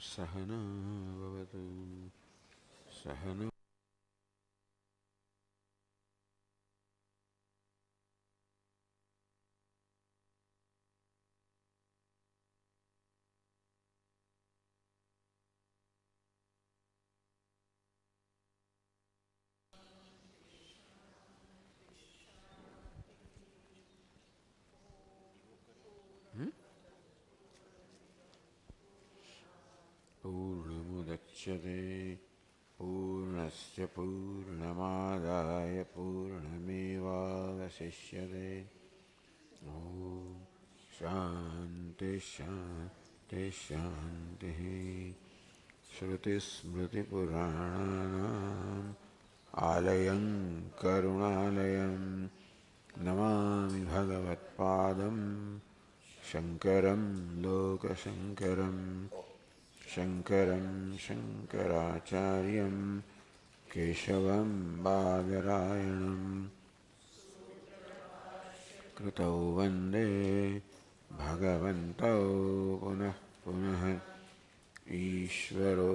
सहना भवतु सहना मुच्यते पूर्णस्य पूर्णमादाय पूर्णमेवावशिष्यते ॐ शान्तिशान्तिशान्तिः श्रुतिस्मृतिपुराणानाम् आलयं करुणालयं नमामि भगवत्पादं शङ्करं लोकशङ्करम् शङ्करं शङ्कराचार्यं केशवं बादरायणं कृतौ वन्दे भगवन्तौ पुनः पुनः ईश्वरो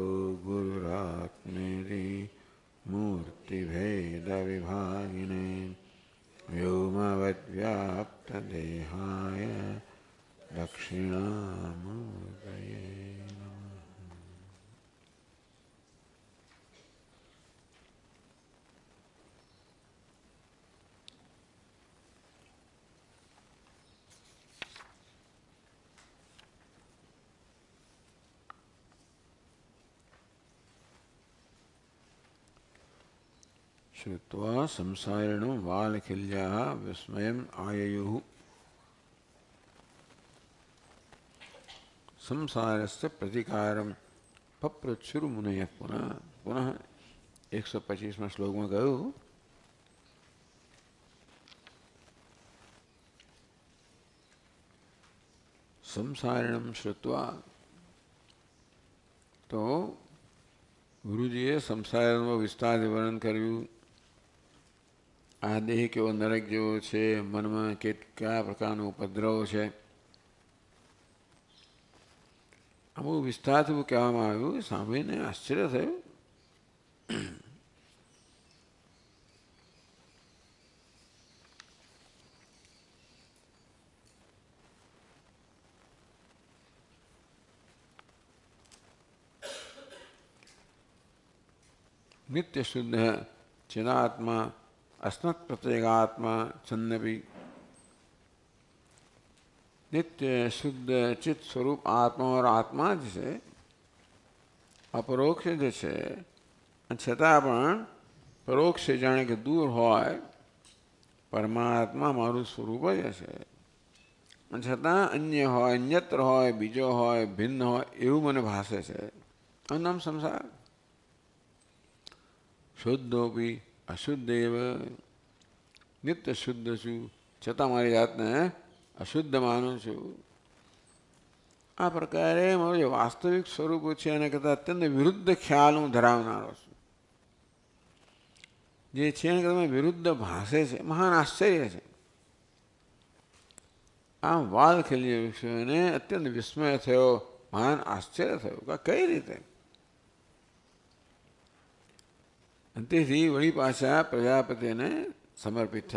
गुरुरात्मेति मूर्तिभेदविभागिने व्योमवद्व्याप्तदेहाय दक्षिणामूदये श्रुवा संसारिण वालखिल्या विस्मय आयु संसार से प्रतीकार पप्रचुर मुनय पुनः पुनः एक सौ पच्चीसवा श्लोक में गयो संसारिण श्रुवा तो गुरुजीए संसार विस्तार विवरण करू આ દેહ કેવો નરક જેવો છે મનમાં કેટલા પ્રકારનો ઉપદ્રવ છે અમુક વિસ્તારથી કહેવામાં આવ્યું સાંભળીને આશ્ચર્ય થયું નિત્ય શુદ્ધ જેના આત્મા अस्मत्प्रत्येगात्मा નિત્ય શુદ્ધ ચિત્ત સ્વરૂપ स्वरूप आत्मा और आत्मा जैसे અપરોક્ષ જે છે છતાં પણ પરોક્ષ જાણે કે દૂર હોય પરમાત્મા મારું સ્વરૂપ જ હશે છતાં અન્ય હોય અન્યત્ર હોય બીજો હોય ભિન્ન હોય એવું મને ભાષે છે એનું નામ સંસાર શુદ્ધોપી અશુદ્ધ એવ નિત્ય શુદ્ધ છું છતાં મારી જાતને અશુદ્ધ માનું છું આ પ્રકારે મારું જે વાસ્તવિક સ્વરૂપ છે એના કરતાં અત્યંત વિરુદ્ધ ખ્યાલ હું ધરાવનારો છું જે છે એને કરતાં વિરુદ્ધ ભાષે છે મહાન આશ્ચર્ય છે આમ વાલ ખેલી રહ્યું છું અને અત્યંત વિસ્મય થયો મહાન આશ્ચર્ય થયું કઈ રીતે ಅಂತಿಸಿ ಒಳಿಪಾಶ ಪ್ರಜಾಪತಿಯನ್ನು ಸಮರ್ಪಿತ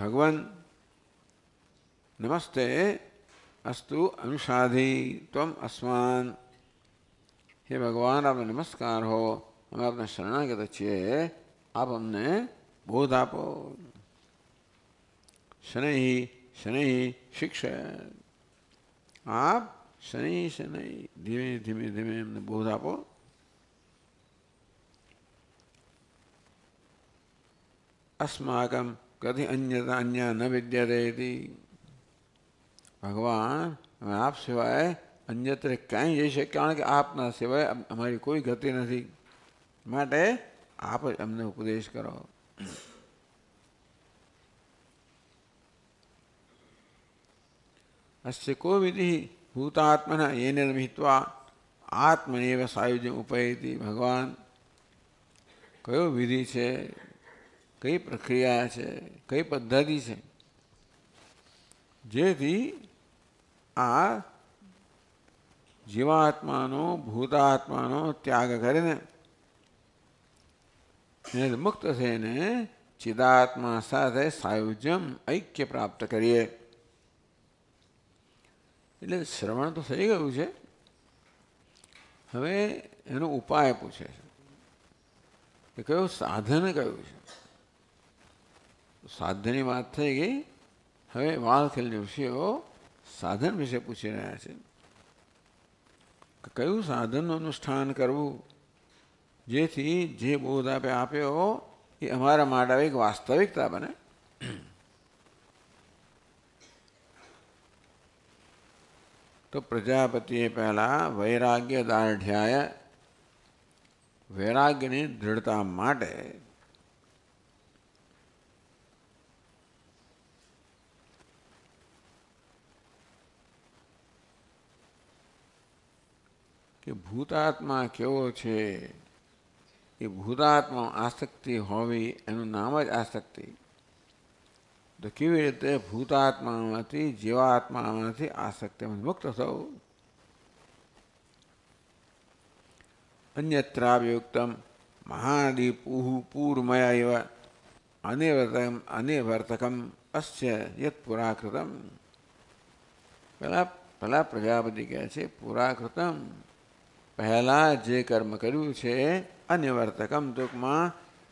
भगवान नमस्ते अस्तु अनुषाधी तम अस्मान हे भगवान आपने नमस्कार हो हमें अपने शरणागत अच्छे आप हमने बोध आपो शनि शनि शिक्षा आप શનૈ શનિ ધીમે ધીમે ધીમે એમને બોધ આપો અસ્માકમ કદી અન્યતા અન્ય ન વિદ્યતે ભગવાન આપ સિવાય અન્યત્ર કાંઈ જઈ શકીએ કારણ કે આપના સિવાય અમારી કોઈ ગતિ નથી માટે આપ જ અમને ઉપદેશ કરો અસ્ય કો વિધિ भूतात्मन येन मिहित्वा આત્મનેવ સાયુજ્ય ઉપયતી ભગવાન કયો વિધિ છે કઈ પ્રક્રિયા છે કઈ પદ્ધતિ છે જેથી આ જીવાત્માનો ભૂતાત્માનો ત્યાગ કરીને મુક્ત થઈને ચિદાત્મા સાથે સાયુજ્યમ ઐક્ય પ્રાપ્ત કરીએ એટલે શ્રવણ તો થઈ ગયું છે હવે એનો ઉપાય પૂછે છે કે કયો સાધન કયું છે સાધનની વાત થઈ ગઈ હવે વાળખેલ ઋષિઓ સાધન વિશે પૂછી રહ્યા છે કે કયું સાધનનું અનુષ્ઠાન કરવું જેથી જે બોધ આપે આપ્યો એ અમારા માટે એક વાસ્તવિકતા બને તો પ્રજાપતિએ પહેલાં વૈરાગ્ય દાર્ઢ્યાય વૈરાગ્યની દૃઢતા માટે કે ભૂતાત્મા કેવો છે એ ભૂતાત્મા આસક્તિ હોવી એનું નામ જ આસક્તિ તો કેવી રીતે ભૂતાત્મામાંથી જીવાત્મામાંથી આસક્તિમાંથી મુક્ત થવું અન્યત્રાવ્યુક્તમ મહાદીપુઃ પૂર્મયા એવ અનિવર્તકમ અનિવર્તકમ અસ્ય યત પુરાકૃતમ પહેલાં પહેલાં પ્રજાપતિ કહે છે પુરાકૃતમ પહેલાં જે કર્મ કર્યું છે અનિવર્તકમ ટૂંકમાં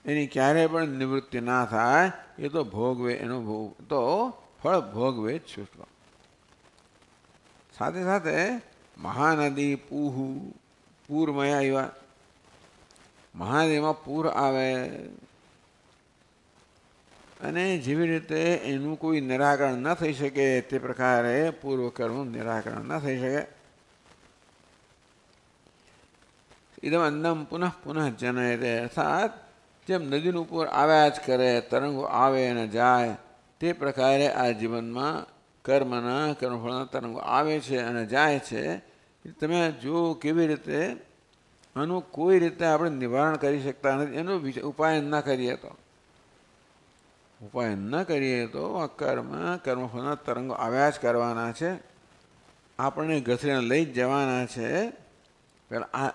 એની ક્યારે પણ નિવૃત્તિ ના થાય એ તો ભોગવે એનું ભોગ તો ફળ ભોગવે જ સાથે સાથે મહાનદી પૂહુ પૂરમાં આવ્યા મહાનદીમાં પૂર આવે અને જેવી રીતે એનું કોઈ નિરાકરણ ન થઈ શકે તે પ્રકારે પૂર્વકર્મનું નિરાકરણ ન થઈ શકે ઇદમ અન્નમ પુનઃ પુનઃ જનયતે અર્થાત જેમ નદીનું ઉપર આવ્યા જ કરે તરંગો આવે અને જાય તે પ્રકારે આ જીવનમાં કર્મના કર્મફળના તરંગો આવે છે અને જાય છે તમે જો કેવી રીતે આનું કોઈ રીતે આપણે નિવારણ કરી શકતા નથી એનો ઉપાય ન કરીએ તો ઉપાય ન કરીએ તો આ કર્મ કર્મફળના તરંગો આવ્યા જ કરવાના છે આપણે ઘસીને લઈ જ જવાના છે પહેલાં આ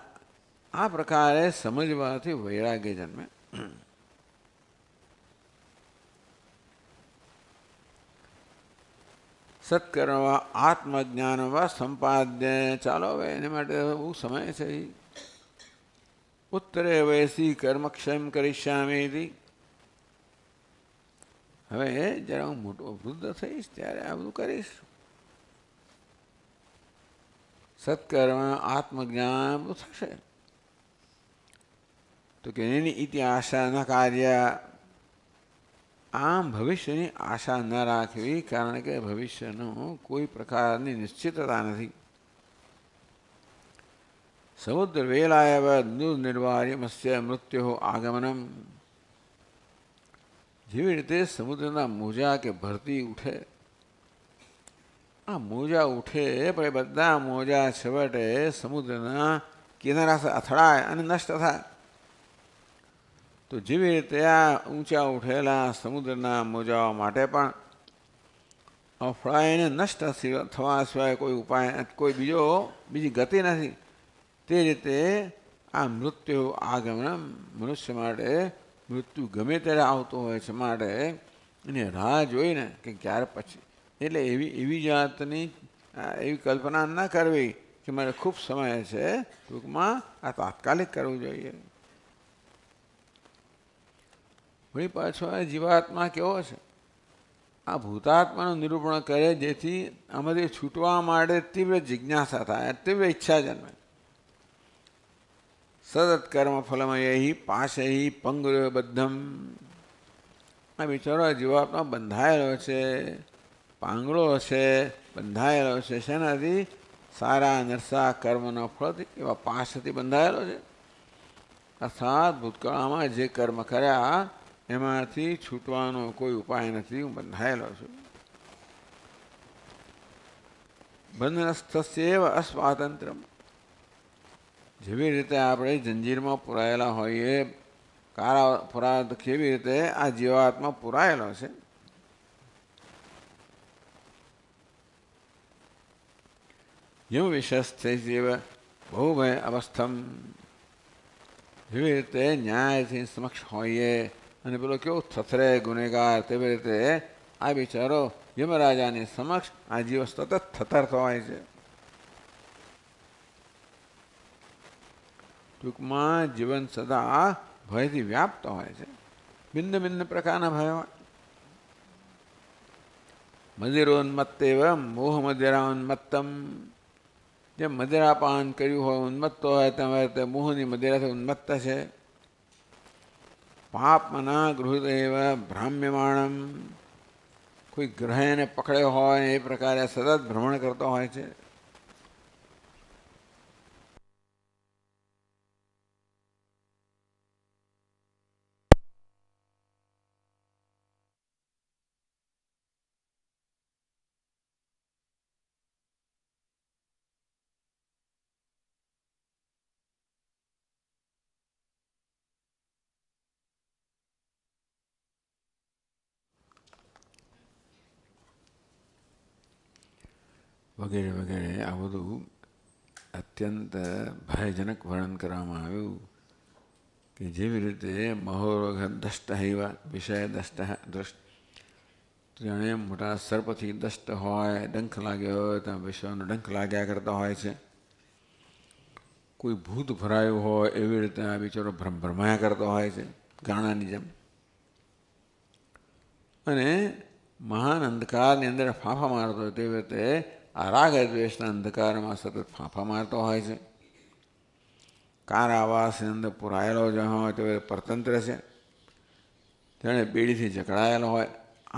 આ પ્રકારે સમજવાથી વૈરાગ્ય જન્મે સત્કર્મ આત્મજ્ઞાન વા સંપાદ્ય ચાલો હવે એને માટે બહુ સમય છે ઉત્તરે વયસી કર્મક્ષમ કરીશ્યામી હવે જરા હું મોટો વૃદ્ધ થઈશ ત્યારે આ બધું કરીશ સત્કર્મ આત્મજ્ઞાન બધું થશે तो कह इति आशा न कार्य आम भविष्य ने आशा न रखी कारण के भविष्य न कोई प्रकार की निश्चितता नहीं समुद्र वेलायव दुर्निवार्य मस्य मृत्यु हो आगमनम जीव रीते समुद्र ना मोजा के भरती उठे આ हाँ, मोजा ઉઠે પણ બધા મોજા છવટે સમુદ્રના કિનારા અથડાય नष्ट था થાય તો જેવી રીતે આ ઊંચા ઉઠેલા સમુદ્રના મોજાઓ માટે પણ અફળાઈને નષ્ટ થવા સિવાય કોઈ ઉપાય કોઈ બીજો બીજી ગતિ નથી તે રીતે આ મૃત્યુ આગમન મનુષ્ય માટે મૃત્યુ ગમે ત્યારે આવતો હોય છે માટે એને રાહ જોઈને કે ક્યાર પછી એટલે એવી એવી જાતની એવી કલ્પના ન કરવી કે મારે ખૂબ સમય છે ટૂંકમાં આ તાત્કાલિક કરવું જોઈએ વળી પાછો આ જીવાત્મા કેવો છે આ ભૂતાત્માનું નિરૂપણ કરે જેથી આમાંથી છૂટવા માટે તીવ્ર જિજ્ઞાસા થાય તીવ્ર ઈચ્છા જન્મે સતત કર્મ ફલમયહી પાશહી પંગુર્યો બદ્ધમ આ બિચારો જીવાત્મા બંધાયેલો છે પાંગળો હશે બંધાયેલો છે શેનાથી સારા નરસા કર્મનો ફળથી એવા પાસથી બંધાયેલો છે અર્થાત ભૂતકાળમાં જે કર્મ કર્યા એમાંથી છૂટવાનો કોઈ ઉપાય નથી હું બંધાયેલો છું બંધનસ્થસ્યવ અસ્વાતંત્ર જેવી રીતે આપણે જંજીરમાં પુરાયેલા હોઈએ કારા પુરા કેવી રીતે આ જીવાત્મા પુરાયેલો છે યમ વિશેષ જીવ બહુભય અવસ્થમ જેવી રીતે ન્યાયથી સમક્ષ હોઈએ અને પેલો કેવો થથરે ગુનેગાર તેવી રીતે આ બિચારો યમરાજાની સમક્ષ આ જીવ સતત થતરતો હોય છે ટૂંકમાં જીવન સદા ભયથી વ્યાપ્ત હોય છે ભિન્ન ભિન્ન પ્રકારના ભય હોય મદિરોન્મત્તેવ મોહ ઉન્મત્તમ જે મદિરાપાન કર્યું હોય ઉન્મત્તો હોય તમે તે મોહની મદિરાથી ઉન્મત્ત છે પાપના ગૃહદેવ ભ્રામ્યમાણમ કોઈ ગ્રહ એને પકડ્યો હોય એ પ્રકારે સતત ભ્રમણ કરતો હોય છે વગેરે વગેરે આ બધું અત્યંત ભયજનક વર્ણન કરવામાં આવ્યું કે જેવી રીતે મહોરોઘ દષ્ટ હૈવા વિષય દષ્ટ દ્રષ્ટ જાણે મોટા સર્પથી દષ્ટ હોય ડંખ લાગ્યો હોય ત્યાં વિશ્વનો ડંખ લાગ્યા કરતા હોય છે કોઈ ભૂત ભરાયું હોય એવી રીતે આ બિચારો ભ્રમ ભ્રમાયા કરતો હોય છે ગાણાની જેમ અને મહાન અંધકારની અંદર ફાંફા મારતો હોય તેવી રીતે આ રાગ દ્વેષના અંધકારમાં સતત ફાંફા મારતો હોય છે કાર આવાસની અંદર પુરાયેલો જ્યાં હોય તો એ પરતંત્ર છે તેણે બીડીથી જકડાયેલો હોય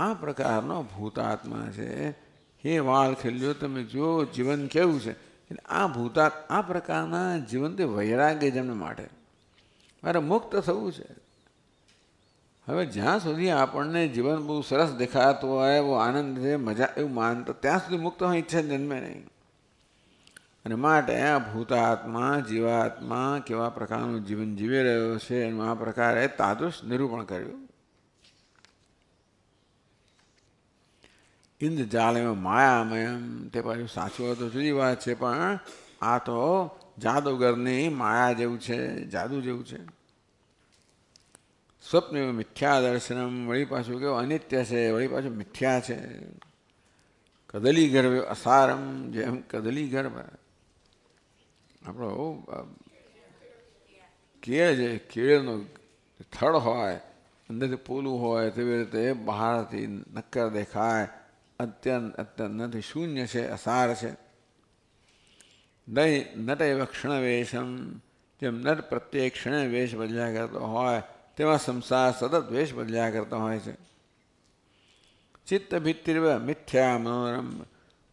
આ પ્રકારનો ભૂતાત્મા છે હે વાળ ખીલ્યો તમે જો જીવન કેવું છે એટલે આ ભૂતા આ પ્રકારના જીવનથી વૈરાગ્ય જેમને માટે મારે મુક્ત થવું છે હવે જ્યાં સુધી આપણને જીવન બહુ સરસ દેખાતું હોય બહુ આનંદ છે મજા એવું માનતો ત્યાં સુધી મુક્ત હોય ઈચ્છા જન્મે નહીં અને માટે આ ભૂતાત્મા જીવાત્મા કેવા પ્રકારનું જીવન જીવી રહ્યો છે એનું આ પ્રકારે તાદૃશ નિરૂપણ કર્યું ઇન્દ્ર જાલમાં માયામયમ તે પાછું સાચું હોય તો જુદી વાત છે પણ આ તો જાદુગરની માયા જેવું છે જાદુ જેવું છે સ્વપ્નમાં મિથ્યા દર્શનમ વળી પાછું કેવું અનિત્ય છે વળી પાછું મિથ્યા છે કદલી ગર્ભ અસારમ જેમ કદલી ગર્ભ આપણો કેળ છે કેળનો થડ હોય અંદરથી પોલું હોય તેવી રીતે બહારથી નક્કર દેખાય અત્યંત અત્યંતથી શૂન્ય છે અસાર છે દય નટ એવા ક્ષણવેશમ જેમ નટ પ્રત્યે ક્ષણવેશ બદલ્યા કરતો હોય तेवा संसार सदा द्वेष बदल करता हूँ ऐसे चित्त भित्तिर्व मिथ्या मनोरम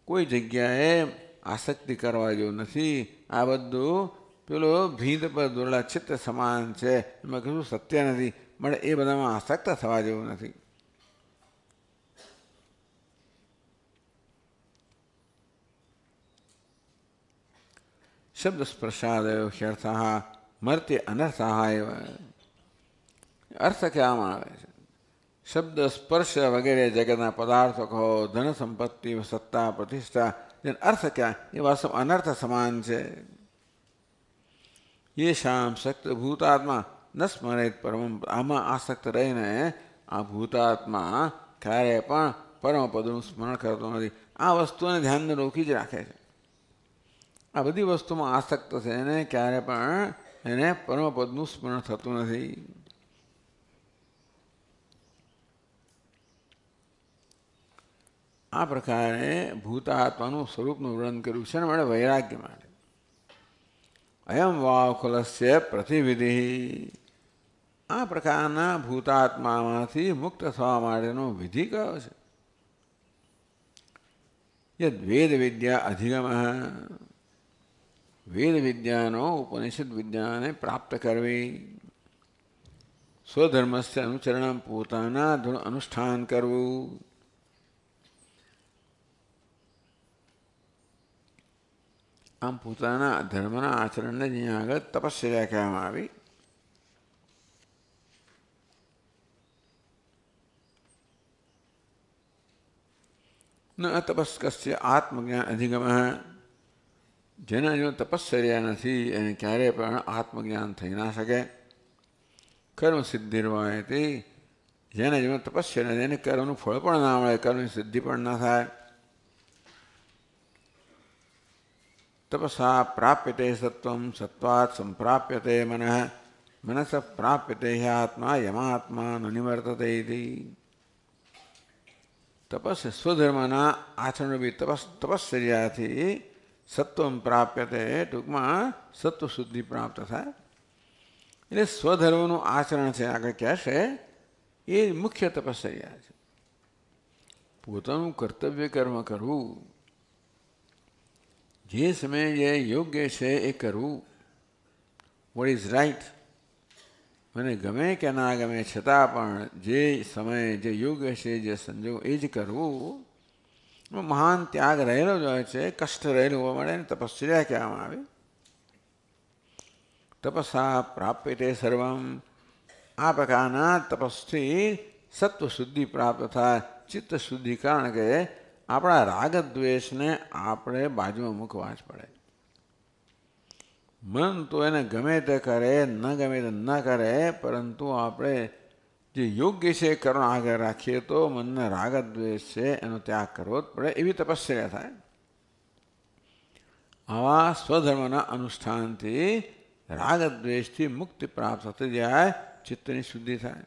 कोई जगह है आसक्ति करवा जो नहीं आबद्ध पेलो भीत पर दुर्ला चित्त समान से मैं सत्य नहीं मैं ये बदा में आसक्त थवा जो नहीं शब्द स्पर्शादय व्यर्थ मर्त्य अनर्थ एवं અર્થ કહેવામાં આવે છે શબ્દ સ્પર્શ વગેરે જગતના પદાર્થો કહો ધન સંપત્તિ સત્તા પ્રતિષ્ઠા જેનો અર્થ ક્યાં એ વાસ્તવ અનર્થ સમાન છે એ શામ શક્ત ભૂતાત્મા ન સ્મરેત પરમ આમાં આસક્ત રહીને આ ભૂતાત્મા ક્યારે પણ પરમપદનું સ્મરણ કરતો નથી આ વસ્તુને ધ્યાનને રોકી જ રાખે છે આ બધી વસ્તુમાં આસક્ત છે એને ક્યારે પણ એને પરમપદનું સ્મરણ થતું નથી આ પ્રકારે ભૂતાત્માનું સ્વરૂપનું વર્ણન કર્યું છે માટે વૈરાગ્ય માટે અયમ વાવકુલસ્ય પ્રતિવિધિ આ પ્રકારના ભૂતાત્મામાંથી મુક્ત થવા માટેનો વિધિ કયો છે યદ વેદ વિદ્યા અધિગમ વેદ વિદ્યાનો ઉપનિષદ વિદ્યાને પ્રાપ્ત કરવી સ્વધર્મસ્ય અનુચરણ પોતાના અનુષ્ઠાન કરવું આમ પોતાના ધર્મના આચરણને જ અહીંયા આગળ તપસ્યા કહેવામાં આવી ન તપસ્કસ્ય આત્મજ્ઞાન અધિગમ જેના જો તપશ્ચર્યા નથી એને ક્યારેય પણ આત્મજ્ઞાન થઈ ના શકે કર્મ સિદ્ધિ તે જેના જેમાં તપસ્યા નથી એને કર્મનું ફળ પણ ના મળે કર્મની સિદ્ધિ પણ ના થાય तपसा प्राप्यते सत्व सत्वात् संप्राप्यते मन मनस प्राप्यते आत्मा यमात्मा न निवर्तते इति तपस्य स्वधर्मना आचरण भी तपस तपस्या थी सत्व प्राप्यते ટૂંકમાં सत्वशुद्धि प्राप्त था ये એટલે સ્વધર્મનું આચરણ છે આગળ કહેશે એ મુખ્ય તપસ્યા છે પોતાનું કર્તવ્ય કર્મ કરવું જે સમયે જે યોગ્ય છે એ કરવું વોટ ઇઝ રાઈટ મને ગમે કે ના ગમે છતાં પણ જે સમયે જે યોગ્ય છે જે સંજોગ એ જ કરવું મહાન ત્યાગ રહેલો જ હોય છે કષ્ટ રહેલું હોવા મળે ને તપસ્યા કહેવામાં આવે તપસા પ્રાપ્ય તે સર્વમ આ પ્રકારના તપસથી સત્વ શુદ્ધિ પ્રાપ્ત થાય ચિત્ત શુદ્ધિ કારણ કે આપણા રાગ દ્વેષને આપણે બાજુમાં મૂકવા જ પડે મન તો એને ગમે તે કરે ન ગમે તે ન કરે પરંતુ આપણે જે યોગ્ય છે કરુણ આગળ રાખીએ તો મનને રાગ દ્વેષ છે એનો ત્યાગ કરવો જ પડે એવી તપસ્યા થાય આવા સ્વધર્મના અનુષ્ઠાનથી રાગ દ્વેષથી મુક્તિ પ્રાપ્ત થતી જાય ચિત્તની શુદ્ધિ થાય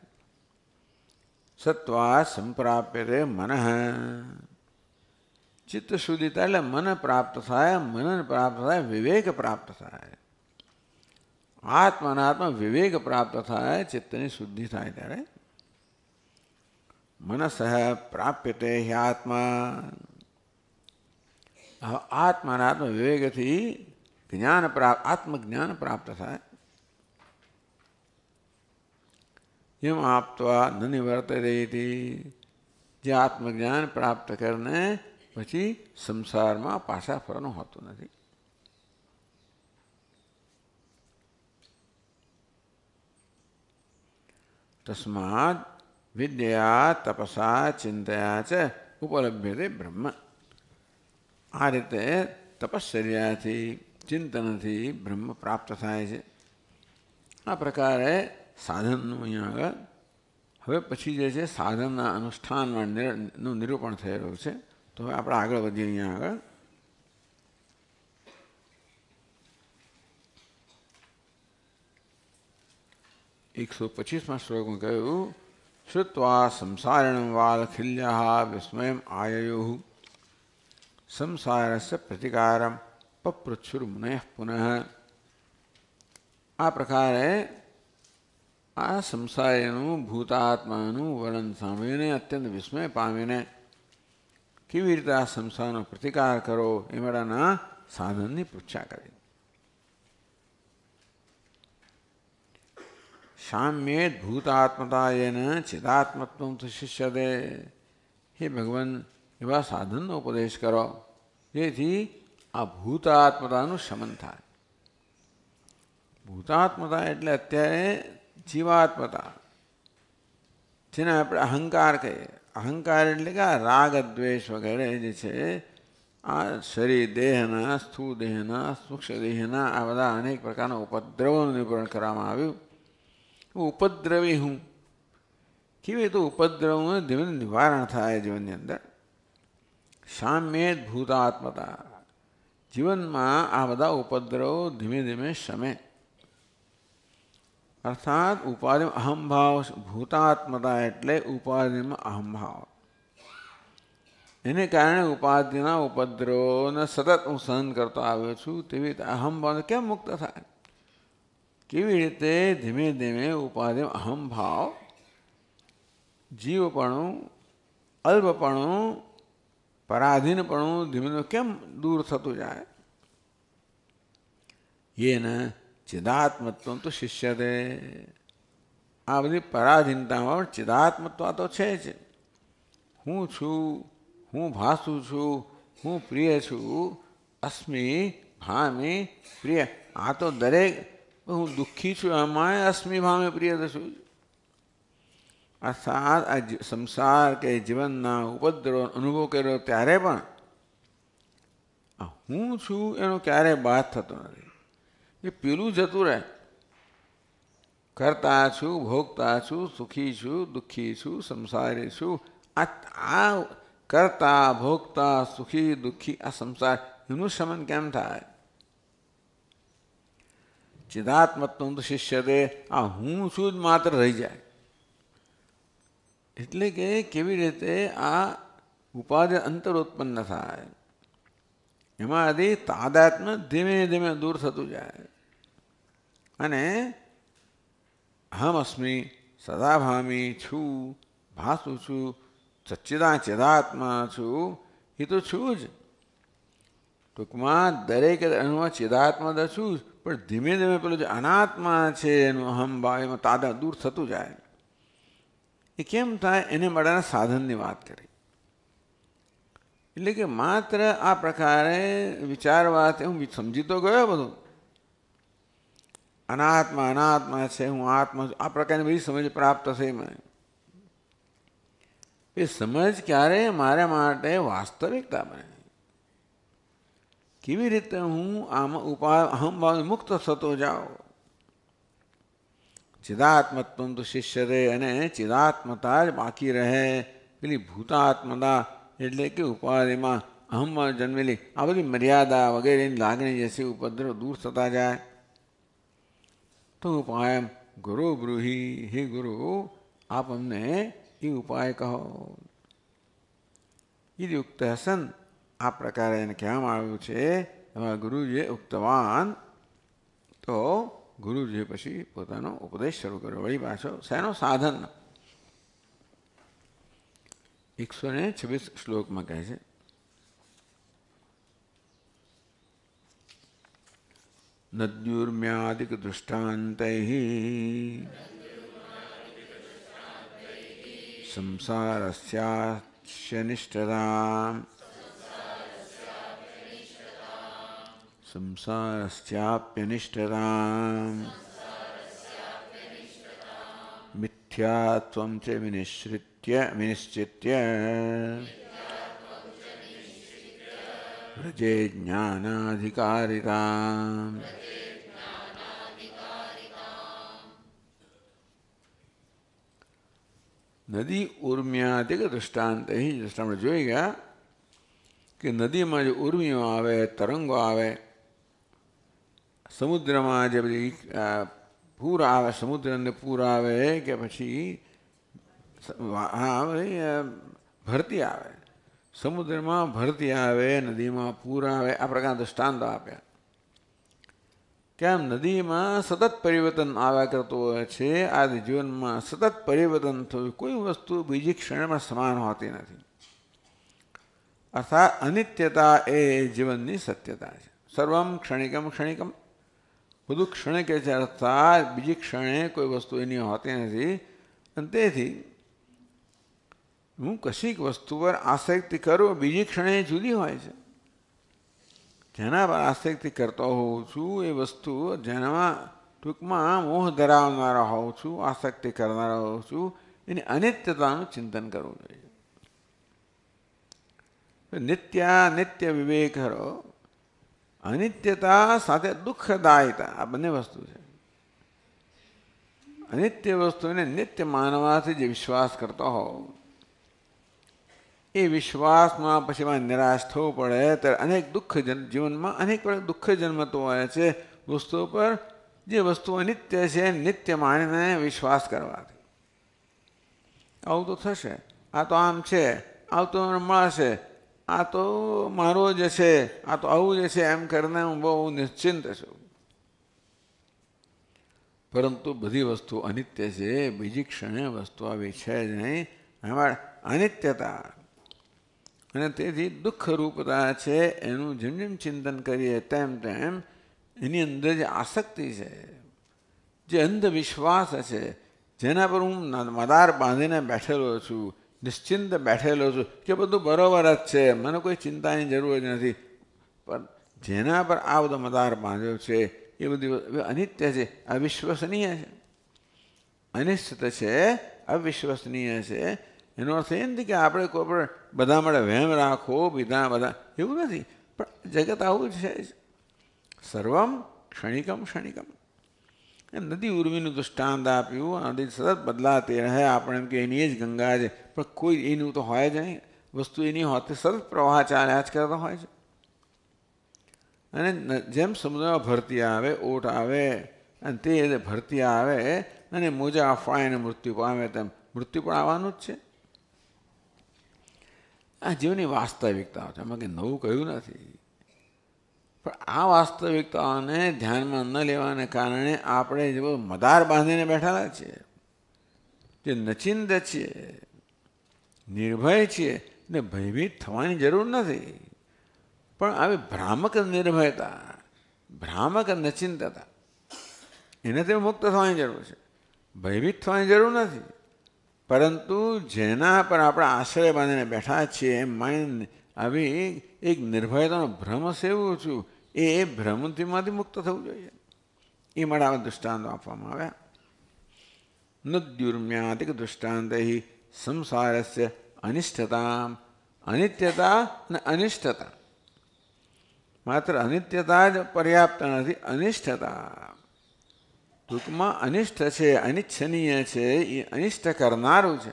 સત્વા સંપ્રાપ્ય રે મન ચિત્ત શુદ્ધિતા એટલે મન પ્રાપ્ત થાય મનન પ્રાપ્ત થાય વિવેક પ્રાપ્ત થાય આત્માનાત્મા વિવેક પ્રાપ્ત થાય ચિત્તની શુદ્ધિ થાય ત્યારે મનસ પ્રાપ્યતે આત્મા હવે આત્માનાત્મ વિવેકથી જ્ઞાન પ્રાપ્ત આત્મજ્ઞાન પ્રાપ્ત થાય यम आप्वा न निवर्त रही थी जो आत्मज्ञान प्राप्त करने પછી સંસારમાં પાછા ફરવાનું હોતું નથી તસ્માદ વિદ્યા તપસા ચિંતયા છે ઉપલભ્યતે બ્રહ્મ આ રીતે તપશ્ચર્યાથી ચિંતનથી બ્રહ્મ પ્રાપ્ત થાય છે આ પ્રકારે સાધનનું અહીંયા આગળ હવે પછી જે છે સાધનના અનુષ્ઠાનમાં નું નિરૂપણ થયેલું છે તો હવે આપણે આગળ વધીએ અહીંયા આગળ એકસો પચીસમાં શ્લોકમાં કહ્યું શ્રુત્વા સંસારણ વાલ ખિલ્યા વિસ્મય આયયુ સંસારસ્ય પ્રતિકારમ પપૃચ્છુર્મુનય પુનઃ આ પ્રકારે આ સંસારીનું ભૂતાત્માનું વર્ણન સાંભળીને અત્યંત વિસ્મય પામીને કેવી રીતે આ સંસારનો પ્રતિકાર કરો એ મારાના સાધનની પૃચ્છા કરી સામ્યે ભૂતાત્મતા એને શિષ્ય દે હે ભગવાન એવા સાધનનો ઉપદેશ કરો જેથી આ ભૂતાત્મતાનું શમન થાય ભૂતાત્મતા એટલે અત્યારે જીવાત્મતા જેને આપણે અહંકાર કહીએ અહંકાર એટલે કે આ રાગ દ્વેષ વગેરે જે છે આ શરીર દેહના સ્થૂળ દેહના સૂક્ષ્મ દેહના આ બધા અનેક પ્રકારના ઉપદ્રવોનું નિપૂરણ કરવામાં આવ્યું હું ઉપદ્રવી હું કેવી રીતે ઉપદ્રવનું ધીમે નિવારણ થાય જીવનની અંદર સામ્ય ભૂતાત્મતા જીવનમાં આ બધા ઉપદ્રવો ધીમે ધીમે શમે અર્થાત ઉપાધિમાં અહંભાવ ભૂતાત્મતા એટલે ઉપાધિમાં અહંભાવ એને કારણે ઉપાધિના ઉપદ્રવોને સતત હું સહન કરતો આવ્યો છું તેવી રીતે અહંભાવને કેમ મુક્ત થાય કેવી રીતે ધીમે ધીમે ઉપાધિમાં અહંભાવ જીવપણું અલ્પપણું પરાધીનપણું ધીમે ધીમે કેમ દૂર થતું જાય યેન ચિદાત્મત્વ તો શિષ્ય દે આ બધી પરાધીનતામાં પણ ચિદાત્મત્વ તો છે જ હું છું હું ભાસું છું હું પ્રિય છું અસ્મિ ભામે પ્રિય આ તો દરેક હું દુઃખી છું એમાં અસ્મિ ભામે પ્રિય છું આ આ સંસાર કે જીવનના ઉપદ્રવ અનુભવ કર્યો ત્યારે પણ હું છું એનો ક્યારેય બાદ થતો નથી એ પેલું જતું રહે કરતા છું ભોગતા છું સુખી છું દુઃખી છું સંસારી છું આ આ કરતા ભોગતા સુખી દુઃખી આ સંસાર એનું શમન કેમ થાય ચિદાત્મત્વનું તો શિષ્ય દે આ હું છું જ માત્ર રહી જાય એટલે કે કેવી રીતે આ ઉપાધિ અંતર ઉત્પન્ન થાય એમાંથી તાદાત્મ્ય ધીમે ધીમે દૂર થતું જાય અને હમ અસ્મી સદાભામી છું ભાસું છું સચ્ચિદા ચિદાત્મા છું એ તો છું જ ટૂંકમાં દરેક અણુમાં ચિદાત્મા તો છું જ પણ ધીમે ધીમે પેલું જે અનાત્મા છે એનું અહમ ભાવ એમાં તાદા દૂર થતું જાય એ કેમ થાય એને માટેના સાધનની વાત કરી એટલે કે માત્ર આ પ્રકારે વિચારવાથી હું સમજી તો ગયો બધું અનાત્મા અનાત્મા છે હું આત્મા છું આ પ્રકારની બધી સમજ પ્રાપ્ત થઈ મને એ સમજ ક્યારે મારા માટે વાસ્તવિકતા બને કેવી રીતે હું આમાં ઉપાય અહમભાવ મુક્ત થતો જાઉં ચિદાત્મત્વ તો શિષ્ય રે અને ચિદાત્મતા જ બાકી રહે પેલી ભૂતાત્મતા એટલે કે ઉપાધિમાં અહમમાં જન્મેલી આ બધી મર્યાદા વગેરેની લાગણી જેથી ઉપદ્રવ દૂર થતા જાય તો ઉપાય ગુરુ બ્રુહી હે ગુરુ આપ અમને એ ઉપાય કહો ઈદ યુક્ત હસન આ પ્રકારે એને કહેવામાં આવ્યું છે એમાં ગુરુજીએ ઉક્તવાન તો ગુરુજીએ પછી પોતાનો ઉપદેશ શરૂ કર્યો વળી પાછો શેનો સાધન एक सौ ने છવ્વીસ શ્લોકમાં કહે છે नद्युर्म्यादिकदृष्टान्तैः संसारस्याक्षनिष्ठता संसारस्याप्यनिष्ठता मिथ्यात्वं च विनिश्रित्य विनिश्चित्य व्रजे ज्ञानाधिकारिता ನದಿ ಉರ್ಮ್ಯಾತಿಗೆ ದೃಷ್ಟಾಂತ ಹಿ ದೃಷ್ಟ આપણે જોઈ ગયા કે નદીમાં જે ઉર્મિઓ આવે તરંગો આવે સમુદ્રમાં જે બધી પૂર આવે સમુદ્રને પૂર આવે કે પછી ભરતી આવે સમુદ્રમાં ભરતી આવે નદીમાં પૂર આવે આ પ્રકાર દ્રષ્ટાંત આપ્યા કેમ નદીમાં સતત પરિવર્તન આવ્યા કરતું હોય છે આજે જીવનમાં સતત પરિવર્તન થયું કોઈ વસ્તુ બીજી ક્ષણમાં સમાન હોતી નથી અર્થાત અનિત્યતા એ જીવનની સત્યતા છે સર્વમ ક્ષણિકમ ક્ષણિકમ બધું ક્ષણે કહે છે અર્થાત બીજી ક્ષણે કોઈ વસ્તુ એની હોતી નથી અને તેથી હું કશીક વસ્તુ પર આસક્તિ કરું બીજી ક્ષણે જુદી હોય છે જેના પર આસક્તિ કરતો હોઉં છું એ વસ્તુ જેનામાં ટૂંકમાં મોહ ધરાવનારો હોઉં છું આસક્તિ કરનારો હોઉં છું એની અનિત્યતાનું ચિંતન કરવું જોઈએ નિત્ય નિત્ય વિવેક હરો અનિત્યતા સાથે દુઃખદાયતા આ બંને વસ્તુ છે અનિત્ય વસ્તુને નિત્ય માનવાથી જે વિશ્વાસ કરતો હો એ વિશ્વાસમાં પછી એમાં નિરાશ થવો પડે ત્યારે અનેક દુઃખ જીવનમાં અનેક વાર દુઃખ જન્મતો હોય છે વસ્તુઓ પર જે વસ્તુ અનિત્ય છે નિત્ય માનીને વિશ્વાસ કરવાથી આવું તો થશે આ તો આમ છે તો મળશે આ તો મારો જે છે આ તો આવું જે છે એમ કરીને હું બહુ નિશ્ચિંત છું પરંતુ બધી વસ્તુ અનિત્ય છે બીજી ક્ષણે વસ્તુ આવી છે જ નહીં એમાં અનિત્યતા અને તેથી દુઃખરૂપતા છે એનું જેમ જેમ ચિંતન કરીએ તેમ તેમ એની અંદર જે આસક્તિ છે જે અંધવિશ્વાસ છે જેના પર હું મદાર બાંધીને બેઠેલો છું નિશ્ચિંત બેઠેલો છું કે બધું બરોબર જ છે મને કોઈ ચિંતાની જરૂર જ નથી પણ જેના પર આ બધો મદાર બાંધ્યો છે એ બધી અનિત્ય છે અવિશ્વસનીય છે અનિશ્ચિત છે અવિશ્વસનીય છે એનો અર્થ એ નથી કે આપણે કોઈ પણ બધા માટે વહેમ રાખો બીધા બધા એવું નથી પણ જગત આવું જ છે સર્વમ ક્ષણિકમ ક્ષણિકમ એમ નદી ઉર્મીનું દૃષ્ટાંત આપ્યું આ નદી સતત બદલાતી રહે આપણે એમ કે એની જ ગંગા છે પણ કોઈ એનું તો હોય જ નહીં વસ્તુ એની હોતી સતત પ્રવાહ ચાલ્યા જ કરતા હોય છે અને જેમ સમુદ્રમાં ભરતી આવે ઓટ આવે અને તે રીતે ભરતી આવે અને મોજા ફાય અને મૃત્યુ પામે તેમ મૃત્યુ પણ આવવાનું જ છે આ જીવની વાસ્તવિકતા છે એમાં કે નવું કહ્યું નથી પણ આ વાસ્તવિકતાઓને ધ્યાનમાં ન લેવાને કારણે આપણે જેવો મદાર બાંધીને બેઠેલા છીએ તે નચિંદ છીએ નિર્ભય છીએ ને ભયભીત થવાની જરૂર નથી પણ આવી ભ્રામક નિર્ભયતા ભ્રામક નચિંતતા એનાથી મુક્ત થવાની જરૂર છે ભયભીત થવાની જરૂર નથી પરંતુ જેના પર આપણે આશ્રય બાંધીને બેઠા છીએ એમ માઇન્ડ આવી એક નિર્ભયતાનો ભ્રમ સેવું છું એ ભ્રમથીમાંથી મુક્ત થવું જોઈએ એ માટે આવા દૃષ્ટાંતો આપવામાં આવ્યા ન દ્યુર્મ્યાતિક દૃષ્ટાંત સંસારસ્ય અનિષ્ટતા અનિત્યતા અને અનિષ્ટતા માત્ર અનિત્યતા જ પર્યાપ્ત નથી અનિષ્ટતા ટૂંકમાં અનિષ્ટ છે અનિચ્છનીય છે એ અનિષ્ટ કરનારું છે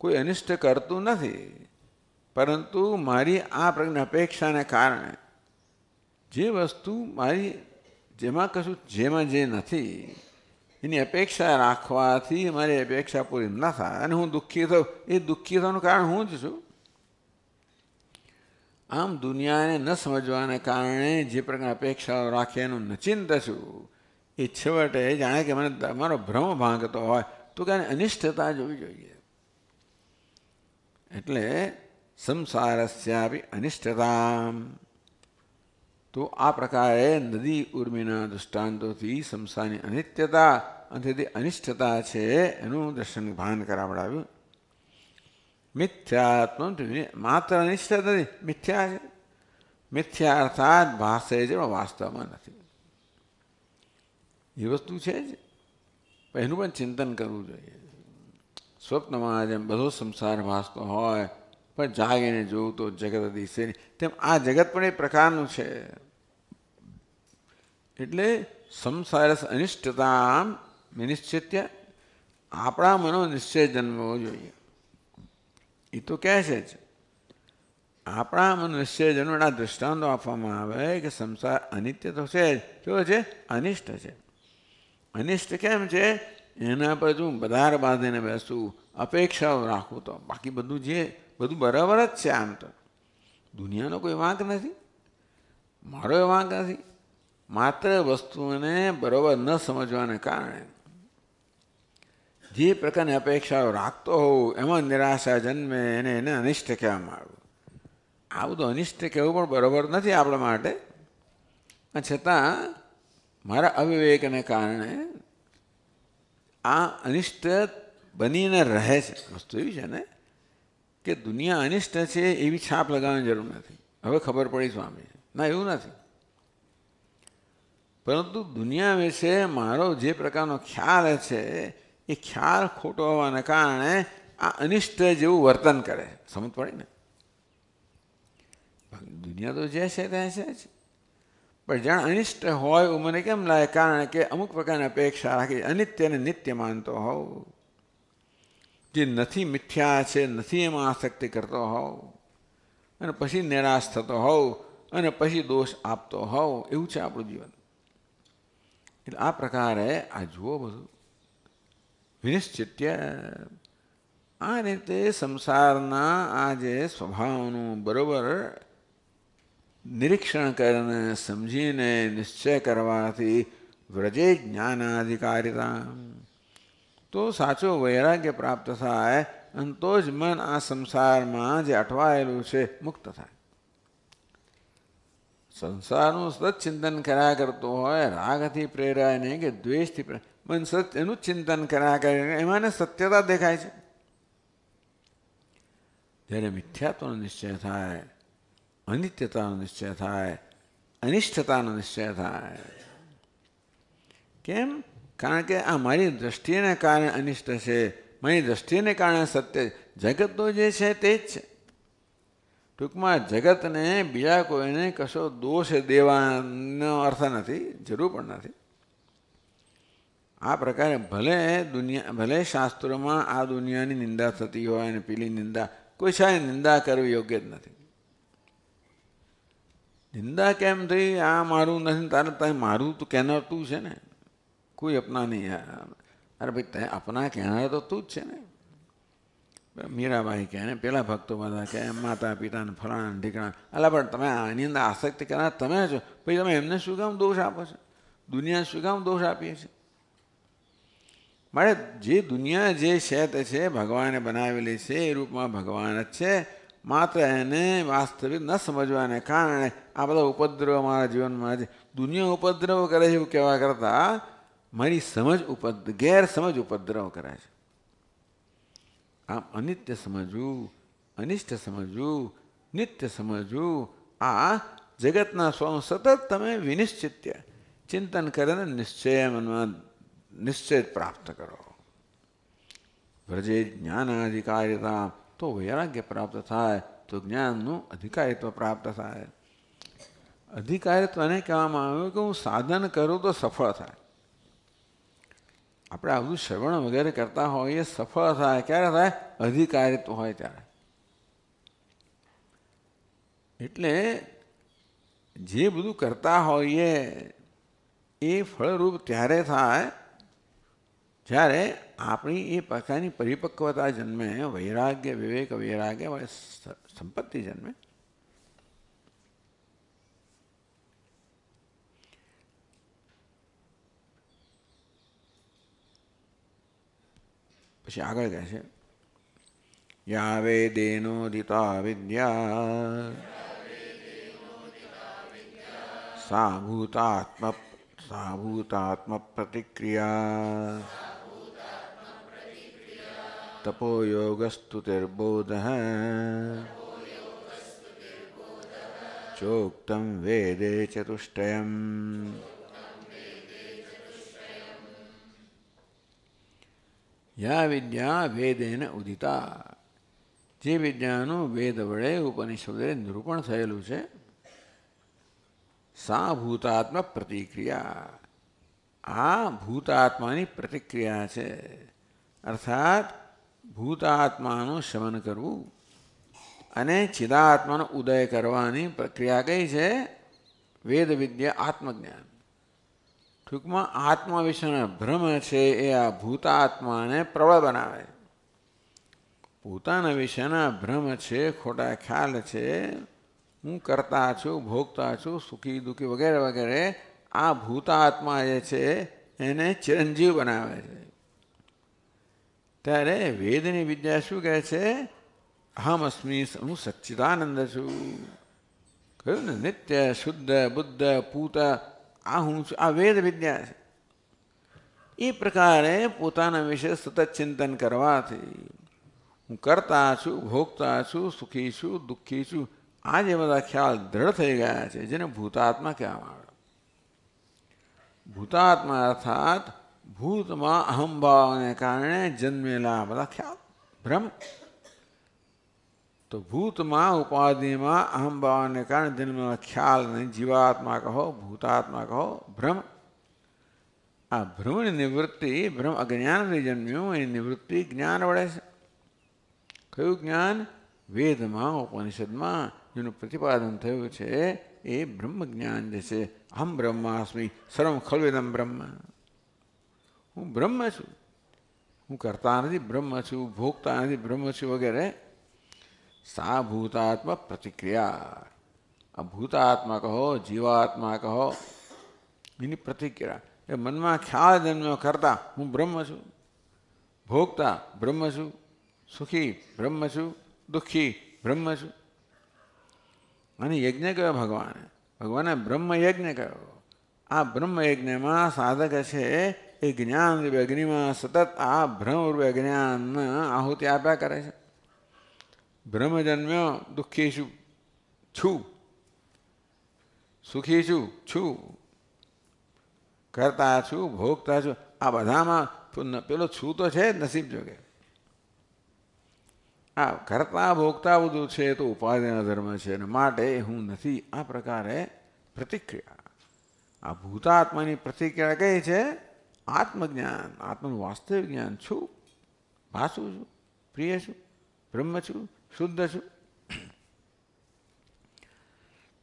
કોઈ અનિષ્ટ કરતું નથી પરંતુ મારી આ પ્રજ્ઞ અપેક્ષાને કારણે જે વસ્તુ મારી જેમાં કશું જેમાં જે નથી એની અપેક્ષા રાખવાથી મારી અપેક્ષા પૂરી ન થાય અને હું દુઃખી થઉં એ દુઃખી થવાનું કારણ હું જ છું આમ દુનિયાને ન સમજવાને કારણે જે પ્રકારની અપેક્ષાઓ રાખે એનું નચિંત છું એ છેવટે જાણે કે મને તમારો ભ્રમ ભાંગતો હોય તો કે અનિષ્ટતા જોવી જોઈએ એટલે સંસારસ્યાપી અનિષ્ટતા તો આ પ્રકારે નદી ઉર્મિના દૃષ્ટાંતોથી સંસારની અનિત્યતા અને તે અનિષ્ટતા છે એનું દર્શન ભાન કરાવડાવ્યું મિથ્યાત્મ માત્ર અનિષ્ઠતા નથી મિથ્યા છે મિથ્યા અર્થાત ભાષે છે પણ વાસ્તવમાં નથી એ વસ્તુ છે જ એનું પણ ચિંતન કરવું જોઈએ સ્વપ્નમાં જેમ બધો સંસાર ભાસતો હોય પણ જાગીને જોવું તો જગત દિશે તેમ આ જગત પણ એ પ્રકારનું છે એટલે સંસારસ અનિષ્ટતા નિશ્ચિત્ય આપણા મનો નિશ્ચય જન્મવો જોઈએ એ તો કહે છે જ આપણા મન નિશ્ચય જન્મના દૃષ્ટાંતો આપવામાં આવે કે સંસાર અનિત્ય તો છે જ કેવો છે અનિષ્ટ છે અનિષ્ટ કેમ છે એના પર હું બધાર બાંધીને બેસું અપેક્ષાઓ રાખું તો બાકી બધું જે બધું બરાબર જ છે આમ તો દુનિયાનો કોઈ વાંક નથી મારો એ વાંક નથી માત્ર વસ્તુને બરાબર ન સમજવાને કારણે જે પ્રકારની અપેક્ષાઓ રાખતો હોઉં એમાં નિરાશા જન્મે એને એને અનિષ્ટ કહેવામાં આવ્યું આ બધું અનિષ્ટ કહેવું પણ બરાબર નથી આપણા માટે છતાં મારા અવિવેકને કારણે આ અનિષ્ટ બનીને રહે છે વસ્તુ એવી છે ને કે દુનિયા અનિષ્ટ છે એવી છાપ લગાવવાની જરૂર નથી હવે ખબર પડી સ્વામી ના એવું નથી પરંતુ દુનિયા વિશે મારો જે પ્રકારનો ખ્યાલ છે એ ખ્યાલ ખોટો હોવાને કારણે આ અનિષ્ટ જેવું વર્તન કરે સમજ પડી ને દુનિયા તો જે છે તે છે જ પણ જાણે અનિષ્ટ હોય એવું મને કેમ લાગે કારણ કે અમુક પ્રકારની અપેક્ષા રાખી અનિત્યને નિત્ય માનતો હોવ જે નથી મિથ્યા છે નથી એમાં આસક્તિ કરતો હોવ અને પછી નિરાશ થતો હોવ અને પછી દોષ આપતો હોવ એવું છે આપણું જીવન એટલે આ પ્રકારે આ જુઓ બધું વિનિશ્ચિત્ય આ રીતે સંસારના આ જે સ્વભાવનું બરોબર નિરીક્ષણ કરીને સમજીને નિશ્ચય કરવાથી વ્રજે જ્ઞાનાધિકારિતા તો સાચો વૈરાગ્ય પ્રાપ્ત થાય અને તો જ મન આ સંસારમાં જે અટવાયેલું છે મુક્ત થાય સંસારનું સતત ચિંતન કર્યા કરતો હોય રાગથી પ્રેરાય નહીં કે દ્વેષથી પ્રેરાય પણ સત્ય એનું જ ચિંતન કર્યા કરે એમાં સત્યતા દેખાય છે જ્યારે મિથ્યાત્વનો નિશ્ચય થાય અનિત્યતાનો નિશ્ચય થાય અનિષ્ઠતાનો નિશ્ચય થાય કેમ કારણ કે આ મારી દ્રષ્ટિને કારણે અનિષ્ટ છે મારી દ્રષ્ટિને કારણે સત્ય જગતનું જે છે તે જ છે ટૂંકમાં જગતને બીજા કોઈને કશો દોષ દેવાનો અર્થ નથી જરૂર પણ નથી આ પ્રકારે ભલે દુનિયા ભલે શાસ્ત્રોમાં આ દુનિયાની નિંદા થતી હોય અને પેલી નિંદા કોઈ સારી નિંદા કરવી યોગ્ય જ નથી નિંદા કેમ થઈ આ મારું નથી તારે તારે મારું તો કહેનાર તું છે ને કોઈ અપના નહીં અરે ભાઈ તે અપના કહેનાર તો તું જ છે ને મીરાભાઈ કહે ને પેલા ભક્તો બધા કહે માતા પિતાને ફલાણા ઢીકણા અલા પણ તમે આની અંદર આસક્તિ કરનાર તમે છો પછી તમે એમને શું કામ દોષ આપો છો દુનિયા શું કામ દોષ આપીએ છીએ મારે જે દુનિયા જે શેત છે ભગવાને બનાવેલી છે એ રૂપમાં ભગવાન જ છે માત્ર એને વાસ્તવિક ન સમજવાને કારણે આ બધા ઉપદ્રવ મારા જીવનમાં છે દુનિયા ઉપદ્રવ કરે છે એવું કહેવા કરતાં મારી સમજ ઉપદ્ર ગેરસમજ ઉપદ્રવ કરે છે આમ અનિત્ય સમજવું અનિષ્ટ સમજવું નિત્ય સમજવું આ જગતના સ્વનું સતત તમે વિનિશ્ચિત્ય ચિંતન કરીને નિશ્ચય મનમાં નિશ્ચય પ્રાપ્ત કરો વ્રજે જ્ઞાન અધિકારિતા તો વૈરાગ્ય પ્રાપ્ત થાય તો જ્ઞાનનું અધિકારિત્વ પ્રાપ્ત થાય અધિકારિત્વને કહેવામાં આવ્યું કે હું સાધન કરું તો સફળ થાય આપણે આ બધું શ્રવણ વગેરે કરતા હોઈએ સફળ થાય ક્યારે થાય અધિકારિત્વ હોય ત્યારે એટલે જે બધું કરતા હોઈએ એ ફળરૂપ ત્યારે થાય જ્યારે આપણી એ પ્રકારની પરિપક્વતા જન્મે વૈરાગ્ય વિવેક વૈરાગ્ય વડે સંપત્તિ જન્મે પછી આગળ કહે છે યા વેદેનોદિતા વિદ્યા सा भूतात्म सा भूतात्मप्रतिक्रिया तपोयोगस्तुतिर्बोधः चोक्तं वेदे चतुष्टयम् યા વિદ્યા વેદેન ઉદિતા જે વિદ્યાનું વેદ વડે ઉપનિષદે નિરૂપણ થયેલું છે સા ભૂતાત્મ પ્રતિક્રિયા આ ભૂતાત્માની પ્રતિક્રિયા છે અર્થાત ભૂતાત્માનું શમન કરવું અને ચિદાત્માનો ઉદય કરવાની પ્રક્રિયા કઈ છે વેદ વિદ્યા આત્મજ્ઞાન ટૂંકમાં આત્મા વિશેના ભ્રમ છે એ આ ભૂતાત્માને પ્રબળ બનાવે પોતાના વિશેના ભ્રમ છે ખોટા ખ્યાલ છે હું કરતા છું ભોગતા છું સુખી દુઃખી વગેરે વગેરે આ ભૂતાત્મા જે છે એને ચિરંજીવ બનાવે છે त ए वेदने विद्यासु कैसे अहम अस्मि सु सच्चिदानंदसु कर्नित्य शुद्ध बुद्ध पूता अहु आ वेद विद्या है इस प्रकारे પોતાને વિશેષ સત ચિંતન કરવાથી હું કરતા છું ભોગતા છું સુખી છું દુખી છું આ જેવો આ ખ્યાલ દ્રઢ થઈ ગયા છે જેને ભૂતાત્મા કહેવાવાળો ભૂતાત્મા अर्थात ભૂતમાં અહંભાવને કારણે જન્મેલા બધા ખ્યાલ ભ્રમ તો ભૂતમાં ઉપાધિમાં અહંભાવને કારણે જન્મેલા ખ્યાલને જીવાત્મા કહો ભૂતાત્મા કહો ભ્રમ આ ભ્રમની નિવૃત્તિ ભ્રમ અજ્ઞાનથી જન્મ્યું એની નિવૃત્તિ જ્ઞાન વડે છે કયું જ્ઞાન વેદમાં ઉપનિષદમાં જેનું પ્રતિપાદન થયું છે એ બ્રહ્મ જ્ઞાન જે છે અહમ બ્રહ્માસ્મિ સર્વ ખલવેદમ બ્રહ્મ હું બ્રહ્મ છું હું કરતા નથી બ્રહ્મ છું ભોગતા નથી બ્રહ્મ છું વગેરે સા ભૂતાત્મા પ્રતિક્રિયા આ ભૂતાત્મા કહો જીવાત્મા કહો એની પ્રતિક્રિયા એ મનમાં ખ્યાલ જન્મ્યો કરતા હું બ્રહ્મ છું ભોગતા બ્રહ્મ છું સુખી બ્રહ્મ છું દુઃખી બ્રહ્મ છું અને યજ્ઞ કયો ભગવાને ભગવાને બ્રહ્મ યજ્ઞ કયો આ બ્રહ્મ યજ્ઞમાં સાધક છે એ જ્ઞાન રૂપી અગ્નિમાં સતત આ ભ્રમ રૂપી અજ્ઞાન આહુતિ આપ્યા કરે છે ભ્રમ જન્મ્યો દુઃખી છું છું સુખી છું છું કરતા છું ભોગતા છું આ બધામાં પેલો છું તો છે નસીબ જોગે આ કરતા ભોગતા બધું છે તો ઉપાધિનો ધર્મ છે અને માટે હું નથી આ પ્રકારે પ્રતિક્રિયા આ ભૂતાત્માની પ્રતિક્રિયા કઈ છે આત્મજ્ઞાન આત્મનું વાસ્તવિક જ્ઞાન છું ભાસું છું પ્રિય છું બ્રહ્મ છું શુદ્ધ છું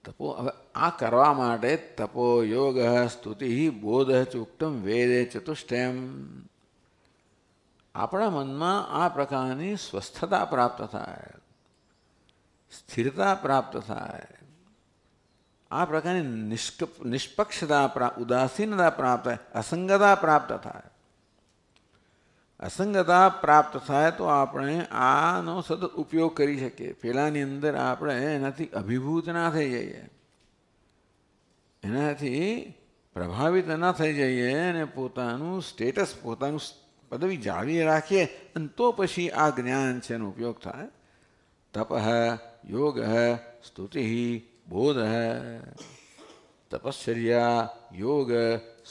તપો હવે આ કરવા માટે તપો યોગ સ્તુતિ બોધ ચુક્તમ વેદે ચતુષ્ટેમ આપણા મનમાં આ પ્રકારની સ્વસ્થતા પ્રાપ્ત થાય સ્થિરતા પ્રાપ્ત થાય આ પ્રકારની નિષ્ક નિષ્પક્ષતા ઉદાસીનતા પ્રાપ્ત અસંગતા પ્રાપ્ત થાય અસંગતા પ્રાપ્ત થાય તો આપણે આનો સતત ઉપયોગ કરી શકીએ પહેલાંની અંદર આપણે એનાથી અભિભૂત ના થઈ જઈએ એનાથી પ્રભાવિત ના થઈ જઈએ અને પોતાનું સ્ટેટસ પોતાનું પદવી જાળવી રાખીએ અને તો પછી આ જ્ઞાન છે એનો ઉપયોગ થાય તપ યોગ સ્તુતિ બોધ હૈ તપશ્ચર્યા યોગ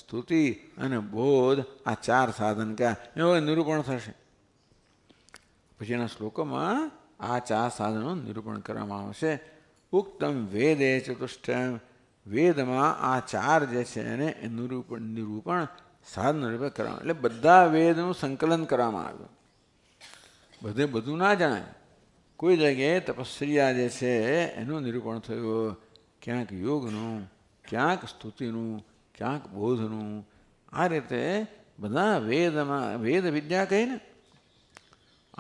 સ્તુતિ અને બોધ આ ચાર સાધન કયા એનું નિરૂપણ થશે પછી પછીના શ્લોકોમાં આ ચાર સાધનો નિરૂપણ કરવામાં આવશે ઉક્તમ વેદ એ ચતુષ્ટમ વેદમાં આ ચાર જે છે એને નિરૂપણ નિરૂપણ સાધન રૂપે કરવામાં એટલે બધા વેદનું સંકલન કરવામાં આવ્યું બધે બધું ના જણાય કોઈ જગ્યાએ તપસ્યા જે છે એનું નિરૂપણ થયું ક્યાંક યોગનું ક્યાંક સ્તુતિનું ક્યાંક બોધનું આ રીતે બધા વેદમાં વેદ વિદ્યા કહીને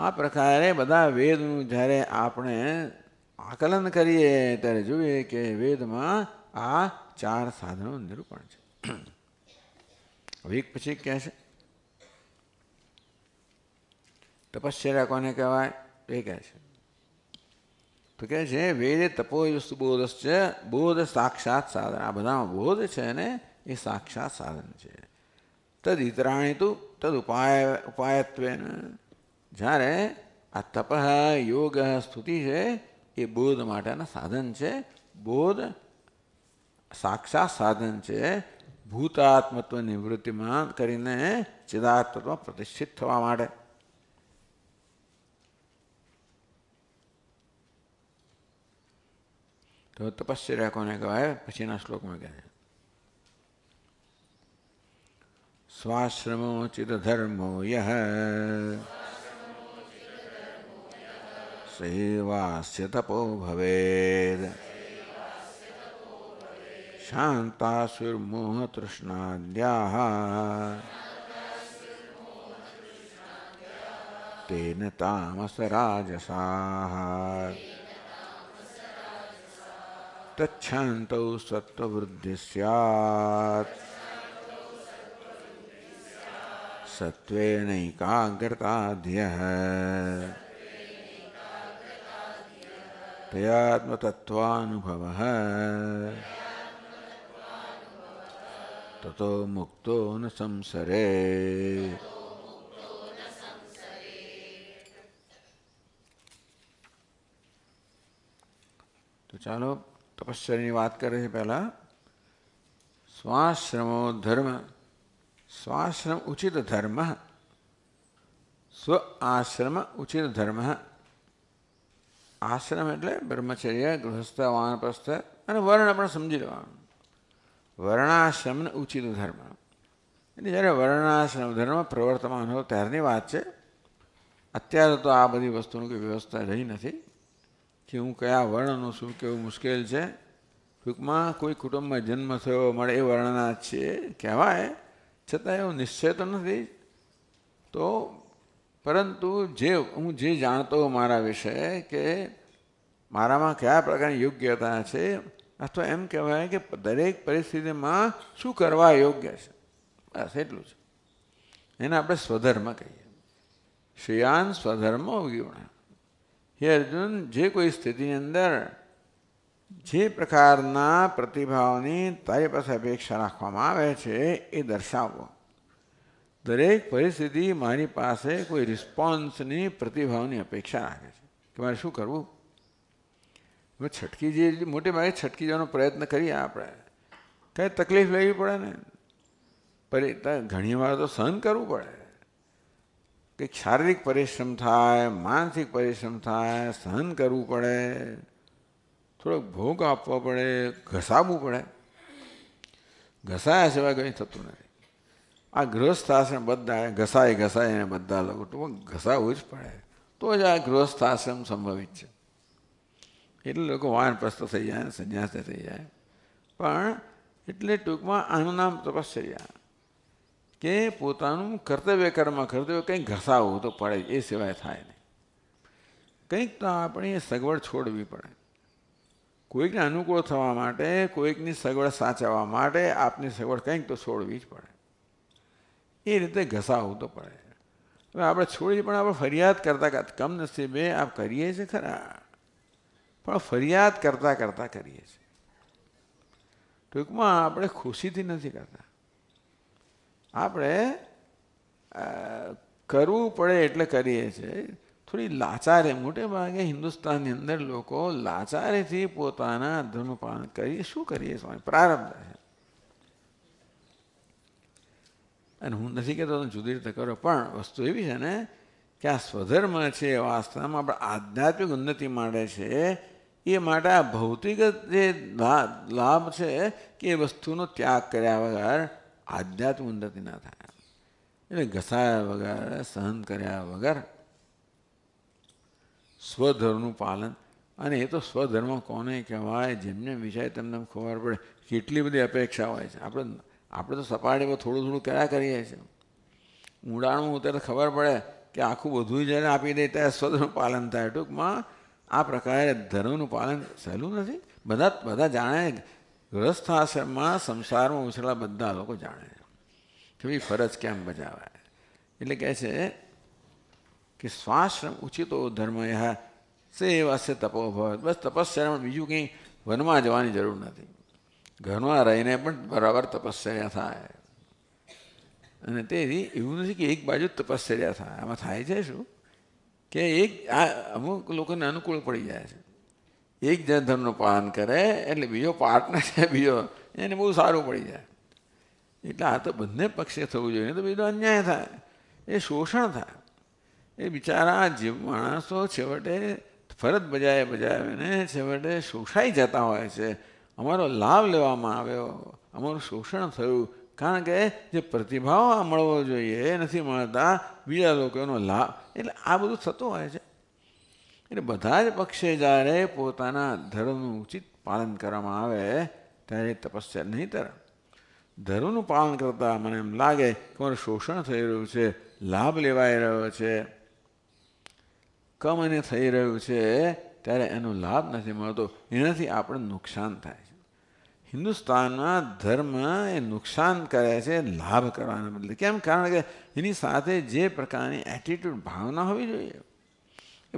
આ પ્રકારે બધા વેદનું જ્યારે આપણે આકલન કરીએ ત્યારે જોઈએ કે વેદમાં આ ચાર સાધનો નિરૂપણ છે વેગ પછી કહે છે તપશ્ચર્યા કોને કહેવાય એ કહે છે તો કહે છે વેદ તપોયુસ્ત બોધશ્ચ બોધ સાક્ષાત સાધન આ બધામાં બોધ છે ને એ સાક્ષાત સાધન છે તદ ઇતરાણી તું તદ ઉપાય ઉપાયત્વેન જ્યારે આ તપ યોગ સ્તુતિ છે એ બોધ માટેના સાધન છે બોધ સાક્ષાત સાધન છે ભૂતાત્મત્વ નિવૃત્તિમાં કરીને ચિદાત્મત્વમાં પ્રતિષ્ઠિત થવા માટે तो तपस्या है के है पसीना श्लोक में कहते स्वाश्रमोचित धर्मो यह सेवास्य तपो भवेद शान्तासुर्मोहतृष्णाद्याः तेन तामसराजसाः तछंतौ सत्ववृद्धि सैत् सत्वेनैकाग्रताध्य तयात्मतत्त्वानुभवः ततो मुक्तो न संसरे तो चलो તપશ્ચર્યની વાત કરે છે પહેલાં સ્વાશ્રમો ધર્મ સ્વાશ્રમ ઉચિત ધર્મ સ્વ આશ્રમ ઉચિત ધર્મ આશ્રમ એટલે બ્રહ્મચર્ય ગૃહસ્થ વાનપ્રસ્થ અને વર્ણ પણ સમજી લેવાનું વર્ણાશ્રમને ઉચિત ધર્મ એટલે જ્યારે વર્ણાશ્રમ ધર્મ પ્રવર્તમાન હોય ત્યારની વાત છે અત્યારે તો આ બધી વસ્તુની કોઈ વ્યવસ્થા રહી નથી કે હું કયા વર્ણનો શું કેવું મુશ્કેલ છે ટૂંકમાં કોઈ કુટુંબમાં જન્મ થયો મળે એ વર્ણના છે કહેવાય છતાં એવો નિશ્ચય તો નથી તો પરંતુ જે હું જે જાણતો મારા વિશે કે મારામાં કયા પ્રકારની યોગ્યતા છે અથવા એમ કહેવાય કે દરેક પરિસ્થિતિમાં શું કરવા યોગ્ય છે બસ એટલું છે એને આપણે સ્વધર્મ કહીએ શ્રેયાન સ્વધર્મ ઉગીવણા હે અર્જુન જે કોઈ સ્થિતિની અંદર જે પ્રકારના પ્રતિભાવની તારી પાસે અપેક્ષા રાખવામાં આવે છે એ દર્શાવો દરેક પરિસ્થિતિ મારી પાસે કોઈ રિસ્પોન્સની પ્રતિભાવની અપેક્ષા રાખે છે કે મારે શું કરવું હવે છટકી જે મોટે ભાગે છટકી જવાનો પ્રયત્ન કરીએ આપણે કંઈ તકલીફ લેવી પડે ને ઘણી વાર તો સહન કરવું પડે કે શારીરિક પરિશ્રમ થાય માનસિક પરિશ્રમ થાય સહન કરવું પડે થોડોક ભોગ આપવો પડે ઘસાવવું પડે ઘસાયા સિવાય કંઈ થતું નથી આ ગૃહસ્થ આશ્રમ બધા ઘસાય ઘસાય એને બધા લોકો ટૂંક ઘસાવવું જ પડે તો જ આ ગૃહસ્થ આશ્રમ સંભવિત છે એટલે લોકો વાનપ્રસ્થ થઈ જાય સંન્યાસી થઈ જાય પણ એટલે ટૂંકમાં આનું નામ તપશ્ચર્યા કે પોતાનું કર્તવ્ય કર્મ કર્તવ્ય કંઈક ઘસાવવું તો પડે એ સિવાય થાય નહીં કંઈક તો આપણે એ સગવડ છોડવી પડે કોઈકને અનુકૂળ થવા માટે કોઈકની સગવડ સાચવવા માટે આપની સગવડ કંઈક તો છોડવી જ પડે એ રીતે ઘસાવવું તો પડે હવે આપણે છોડીએ પણ આપણે ફરિયાદ કરતાં કમનસીબે આપ કરીએ છીએ ખરા પણ ફરિયાદ કરતાં કરતાં કરીએ છીએ ટૂંકમાં આપણે ખુશીથી નથી કરતા આપણે કરવું પડે એટલે કરીએ છીએ થોડી લાચારે મોટે ભાગે હિન્દુસ્તાનની અંદર લોકો લાચારેથી પોતાના ધર્મપાન કરીએ શું કરીએ સ્વામી પ્રારંભ છે અને હું નથી કહેતો જુદી રીતે કરો પણ વસ્તુ એવી છે ને કે આ સ્વધર્મ છે વાસ્તવમાં આપણે આધ્યાત્મિક ઉન્નતિ માટે છે એ માટે આ ભૌતિક જે લાભ છે કે એ વસ્તુનો ત્યાગ કર્યા વગર આધ્યાત્મ ઉન્નતિ ના થાય એટલે ઘસાયા વગર સહન કર્યા વગર સ્વધર્મનું પાલન અને એ તો સ્વધર્મ કોને કહેવાય જેમને વિષય તમને ખબર પડે કેટલી બધી અપેક્ષા હોય છે આપણે આપણે તો સપાટી પર થોડું થોડું કર્યા કરીએ છીએ ઊંડાણમાં ઉતરે ખબર પડે કે આખું બધું જ્યારે આપી દે ત્યારે સ્વધર્મનું પાલન થાય ટૂંકમાં આ પ્રકારે ધર્મનું પાલન સહેલું નથી બધા બધા જાણે ગૃહસ્થાશ્રમમાં સંસારમાં ઉછળા બધા લોકો જાણે છે કેવી ફરજ કેમ બજાવાય એટલે કહે છે કે સ્વાશ્રમ ઉચિતો ધર્મ યહ સેવાસ્ય તપો તપોભવત બસ તપસ્યામાં બીજું કંઈ વનમાં જવાની જરૂર નથી ઘરમાં રહીને પણ બરાબર તપશ્ચર્યા થાય અને તેથી એવું નથી કે એક બાજુ તપશ્ચર્યા થાય આમાં થાય છે શું કે એક આ અમુક લોકોને અનુકૂળ પડી જાય છે એક જન ધર્મનું પાલન કરે એટલે બીજો પાર્ટનર છે બીજો એને બહુ સારું પડી જાય એટલે આ તો બંને પક્ષે થવું જોઈએ તો બીજો અન્યાય થાય એ શોષણ થાય એ બિચારા જે માણસો છેવટે ફરજ બજાવે બજાવીને છેવટે શોષાઈ જતા હોય છે અમારો લાભ લેવામાં આવ્યો અમારું શોષણ થયું કારણ કે જે પ્રતિભાવ મળવો જોઈએ એ નથી મળતા બીજા લોકોનો લાભ એટલે આ બધું થતું હોય છે એટલે બધા જ પક્ષે જ્યારે પોતાના ધર્મનું ઉચિત પાલન કરવામાં આવે ત્યારે તપસ્યા નહીંતર ધર્મનું પાલન કરતા મને એમ લાગે કે મારું શોષણ થઈ રહ્યું છે લાભ લેવાઈ રહ્યો છે કમ અને થઈ રહ્યું છે ત્યારે એનો લાભ નથી મળતો એનાથી આપણે નુકસાન થાય છે હિન્દુસ્તાનમાં ધર્મ એ નુકસાન કરે છે લાભ કરવાના બદલે કેમ કારણ કે એની સાથે જે પ્રકારની એટીટ્યૂડ ભાવના હોવી જોઈએ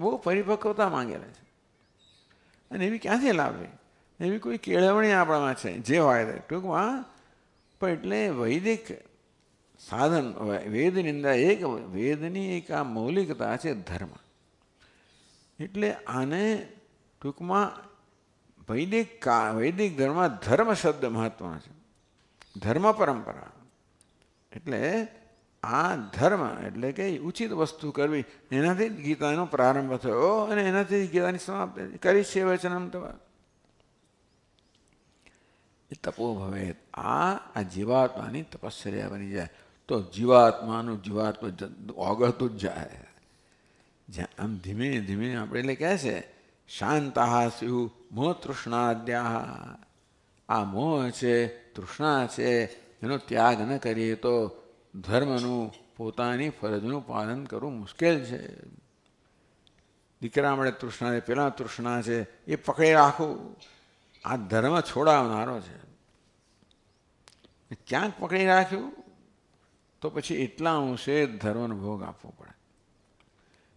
બહુ પરિપક્વતા માંગેલે છે અને એવી ક્યાંથી લાવવી એવી કોઈ કેળવણી આપણામાં છે જે હોય તે ટૂંકમાં પણ એટલે વૈદિક સાધન વેદની અંદર એક વેદની એક આ મૌલિકતા છે ધર્મ એટલે આને ટૂંકમાં વૈદિક કા વૈદિક ધર્મમાં ધર્મ શબ્દ મહત્વનો છે ધર્મ પરંપરા એટલે આ ધર્મ એટલે કે ઉચિત વસ્તુ કરવી એનાથી જ ગીતાનો પ્રારંભ થયો અને એનાથી જ ગીતાની સમાપ્તિ કરી છે વચનમ તમારે એ તપો ભવે આ આ જીવાત્માની તપશ્ચર્યા બની જાય તો જીવાત્માનું જીવાત્મા ઓગળતું જ જાય જ્યાં આમ ધીમે ધીમે આપણે એટલે કહે છે શાંતા સ્યુ મોહ તૃષ્ણાદ્યા આ મોહ છે તૃષ્ણા છે એનો ત્યાગ ન કરીએ તો ધર્મનું પોતાની ફરજનું પાલન કરવું મુશ્કેલ છે દીકરા મળે તૃષ્ણા છે પેલા તૃષ્ણા છે એ પકડી રાખવું આ ધર્મ છોડાવનારો છે ક્યાંક પકડી રાખ્યું તો પછી એટલા અંશે ધર્મનો ભોગ આપવો પડે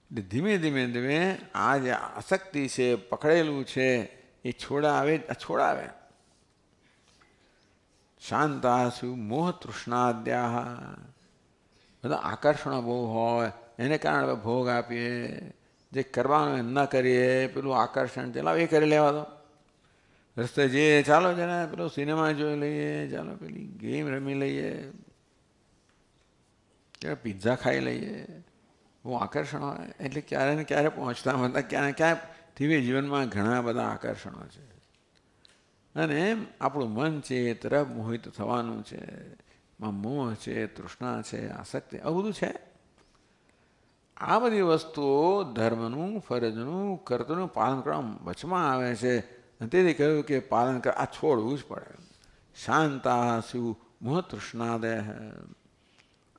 એટલે ધીમે ધીમે ધીમે આ જે આસક્તિ છે પકડેલું છે એ છોડાવે છોડાવે શાંતાસુ મોહ તૃષ્ણાદ્યાહ બધા આકર્ષણો બહુ હોય એને કારણે ભોગ આપીએ જે કરવાનું એમ ન કરીએ પેલું આકર્ષણ ચલાવ એ કરી લેવા દો રસ્તે જે ચાલો છે પેલો સિનેમા જોઈ લઈએ ચાલો પેલી ગેમ રમી લઈએ ક્યારે પિઝા ખાઈ લઈએ બહુ આકર્ષણ હોય એટલે ક્યારે ને ક્યારે પહોંચતા બધા ક્યારે ક્યાં ધીમે જીવનમાં ઘણા બધા આકર્ષણો છે અને એમ આપણું મન છે એ તરફ મોહિત થવાનું છે માં મોહ છે તૃષ્ણા છે આસક્તિ આ બધું છે આ બધી વસ્તુઓ ધર્મનું ફરજનું કર્તનું પાલન કરવામાં વચમાં આવે છે અને તેથી કહ્યું કે પાલન કર આ છોડવું જ પડે શાંતા શિવ મોહ તૃષ્ણાદય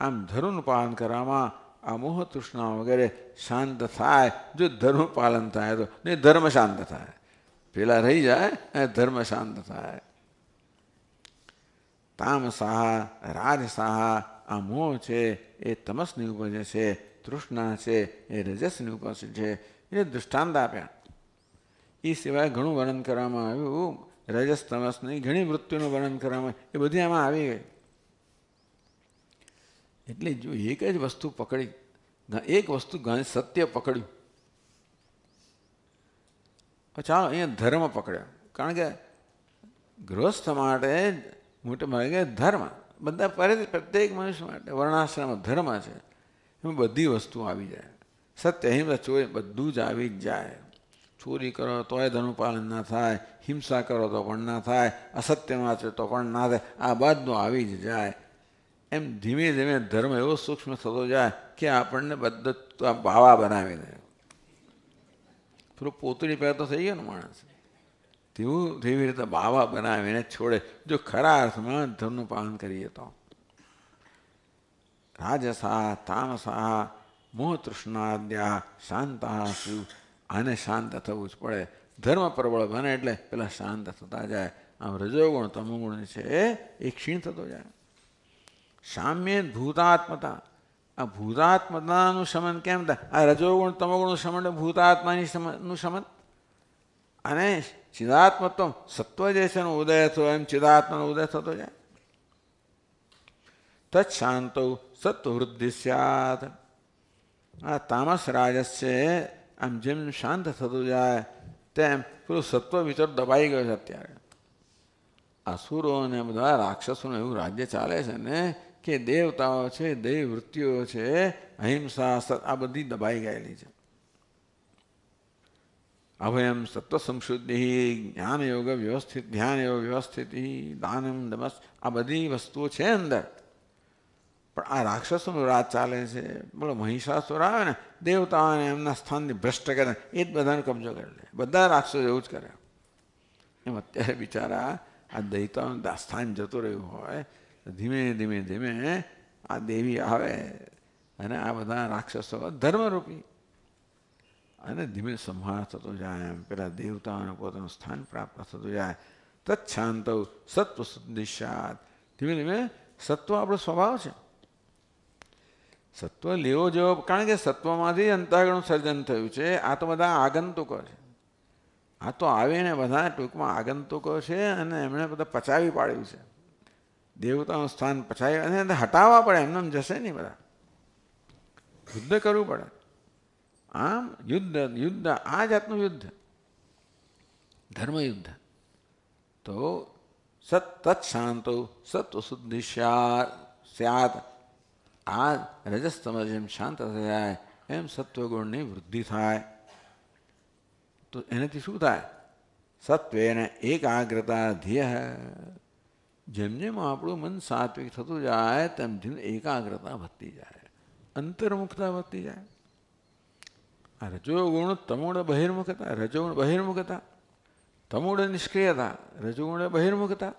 આમ ધર્મનું પાલન કરવામાં આ મોહ તૃષ્ણા વગેરે શાંત થાય જો ધર્મ પાલન થાય તો ને ધર્મ શાંત થાય પેલા રહી જાય ધર્મ શાંત થાય તામ સાહા રાજ સાહા આ મોહ છે એ તમસની ઉપજે છે તૃષ્ણા છે એ રજસની ઉપજ છે એ દૃષ્ટાંત આપ્યા એ સિવાય ઘણું વર્ણન કરવામાં આવ્યું રજસ તમસની ઘણી મૃત્યુનું વર્ણન કરવામાં એ બધી આમાં આવી ગઈ એટલે જો એક જ વસ્તુ પકડી એક વસ્તુ સત્ય પકડ્યું ચાલો અહીંયા ધર્મ પકડ્યો કારણ કે ગૃહસ્થ માટે મોટે ભાગે ધર્મ બધા પરે પ્રત્યેક મનુષ્ય માટે વર્ણાશ્રમ ધર્મ છે એમાં બધી વસ્તુ આવી જાય સત્ય હિંસા ચોરી બધું જ આવી જ જાય ચોરી કરો તોય ધર્મનું પાલન ના થાય હિંસા કરો તો પણ ના થાય અસત્ય વાંચે તો પણ ના થાય આ બધું આવી જ જાય એમ ધીમે ધીમે ધર્મ એવો સૂક્ષ્મ થતો જાય કે આપણને બધા ભાવા બનાવી દે પેલો પોતળી તો થઈ ગયો ને માણસ તેવું તેવી રીતે બાવા બનાવીને છોડે જો ખરા અર્થમાં ધર્મનું પાલન કરીએ તો રાજસા તામસા મોહ તૃષ્ણાદ્યા શાંતા શું આને શાંત થવું જ પડે ધર્મ પ્રબળ બને એટલે પેલા શાંત થતા જાય આમ રજોગુણ તમોગુણ છે એ ક્ષીણ થતો જાય સામ્ય ભૂતાત્મતા આ ભૂતાત્મતાનું શમન કેમ થાય આ રજોગુણ તમોગુણનું શમન ભૂતાત્માની શમનનું શમન અને ચિદાત્મત્વ સત્વ જે છે ઉદય થયો એમ ચિદાત્માનો ઉદય થતો જાય તત્શાંત સત્વૃદ્ધિ સ્યાત આ તામસ રાજસ છે આમ જેમ શાંત થતું જાય તેમ પેલું સત્વ વિચાર દબાઈ ગયો છે અત્યારે અસુરો અને બધા રાક્ષસોનું એવું રાજ્ય ચાલે છે ને કે દેવતાઓ છે દેવ વૃત્તિઓ છે અહિંસા સત આ બધી દબાઈ ગયેલી છે અભયમ સત્વ સંશુદ્ધિ જ્ઞાન યોગ વ્યવસ્થિત ધ્યાન યોગ વ્યવસ્થિત દાનમ દમસ આ બધી વસ્તુઓ છે અંદર પણ આ રાક્ષસોનું રાજ ચાલે છે બોલો મહિષાસુર આવે ને દેવતાઓને એમના સ્થાનથી ભ્રષ્ટ કરે એ જ બધાને કબજો કરી લે બધા રાક્ષસો એવું જ કરે એમ અત્યારે બિચારા આ દૈતાઓનું સ્થાન જતું રહ્યું હોય ધીમે ધીમે ધીમે આ દેવી આવે અને આ બધા રાક્ષસો ધર્મરૂપી અને ધીમે સંહાર થતો જાય એમ પેલા દેવતાઓને પોતાનું સ્થાન પ્રાપ્ત થતું જાય તત્શાંત સત્વ શુદ્ધિશાત ધીમે ધીમે સત્વ આપણો સ્વભાવ છે સત્વ લેવો જેવો કારણ કે સત્વમાંથી અંતાગણનું સર્જન થયું છે આ તો બધા આગંતુકો છે આ તો આવીને બધા ટૂંકમાં આગંતુકો છે અને એમણે બધા પચાવી પાડ્યું છે દેવતાનું સ્થાન પછાય અને એને હટાવવા પડે એમને જશે નહીં બધા યુદ્ધ કરવું પડે આમ યુદ્ધ યુદ્ધ આ જાતનું યુદ્ધ ધર્મયુદ્ધ તો સત તત્શાંતો સત્વશુદ્ધિ સ્યાત આ રજસ્તમ જેમ શાંત થાય જાય એમ સત્વગુણની વૃદ્ધિ થાય તો એનાથી શું થાય સત્વેન એકાગ્રતા ધ્યેય જેમ જેમ આપણું મન સાત્વિક થતું જાય તેમ જેમ એકાગ્રતા વધતી જાય અંતર્મુખતા વધતી જાય આ રજોગુણ તમોડ બહિર્મુખતા રજોગુણ બહિર્મુખતા તમોડ નિષ્ક્રિયતા રજોગુણ બહિર્મુખતા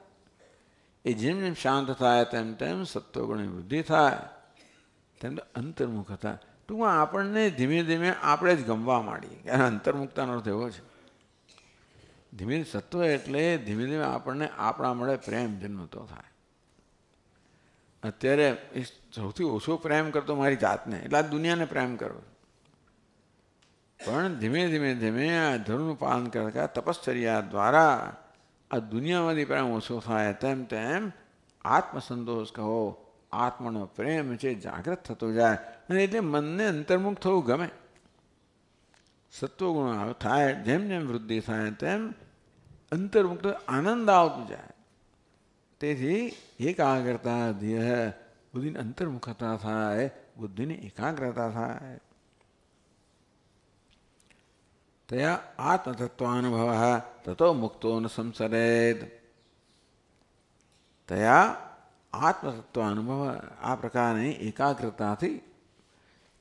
એ જેમ જેમ શાંત થાય તેમ તેમ સત્વગુણની વૃદ્ધિ થાય તેમ અંતર્મુખતા ટૂંકમાં આપણને ધીમે ધીમે આપણે જ ગમવા માંડીએ અંતર્મુખતાનો અર્થ એવો છે ધીમે સત્વ એટલે ધીમે ધીમે આપણને આપણા મળે પ્રેમ જન્મતો થાય અત્યારે એ સૌથી ઓછો પ્રેમ કરતો મારી જાતને એટલે આ દુનિયાને પ્રેમ કરો પણ ધીમે ધીમે ધીમે આ ધર્મનું પાલન કરતા તપશ્ચર્યા દ્વારા આ દુનિયામાંથી પ્રેમ ઓછો થાય તેમ તેમ આત્મસંતોષ કહો આત્માનો પ્રેમ છે જાગૃત થતો જાય અને એટલે મનને અંતર્મુખ થવું ગમે સત્વગુણ આવે થાય જેમ જેમ વૃદ્ધિ થાય તેમ अंतर्मुक्त आनंद आउट जाए तेजी एकाग्रता दिय बुद्धि ने अंतर्मुखता था है बुद्धि ने एकाग्रता था है तया आत्मतत्वानुभव तथो मुक्तो न संसरेद तया आत्मतत्व आ प्रकार एकाग्रता थी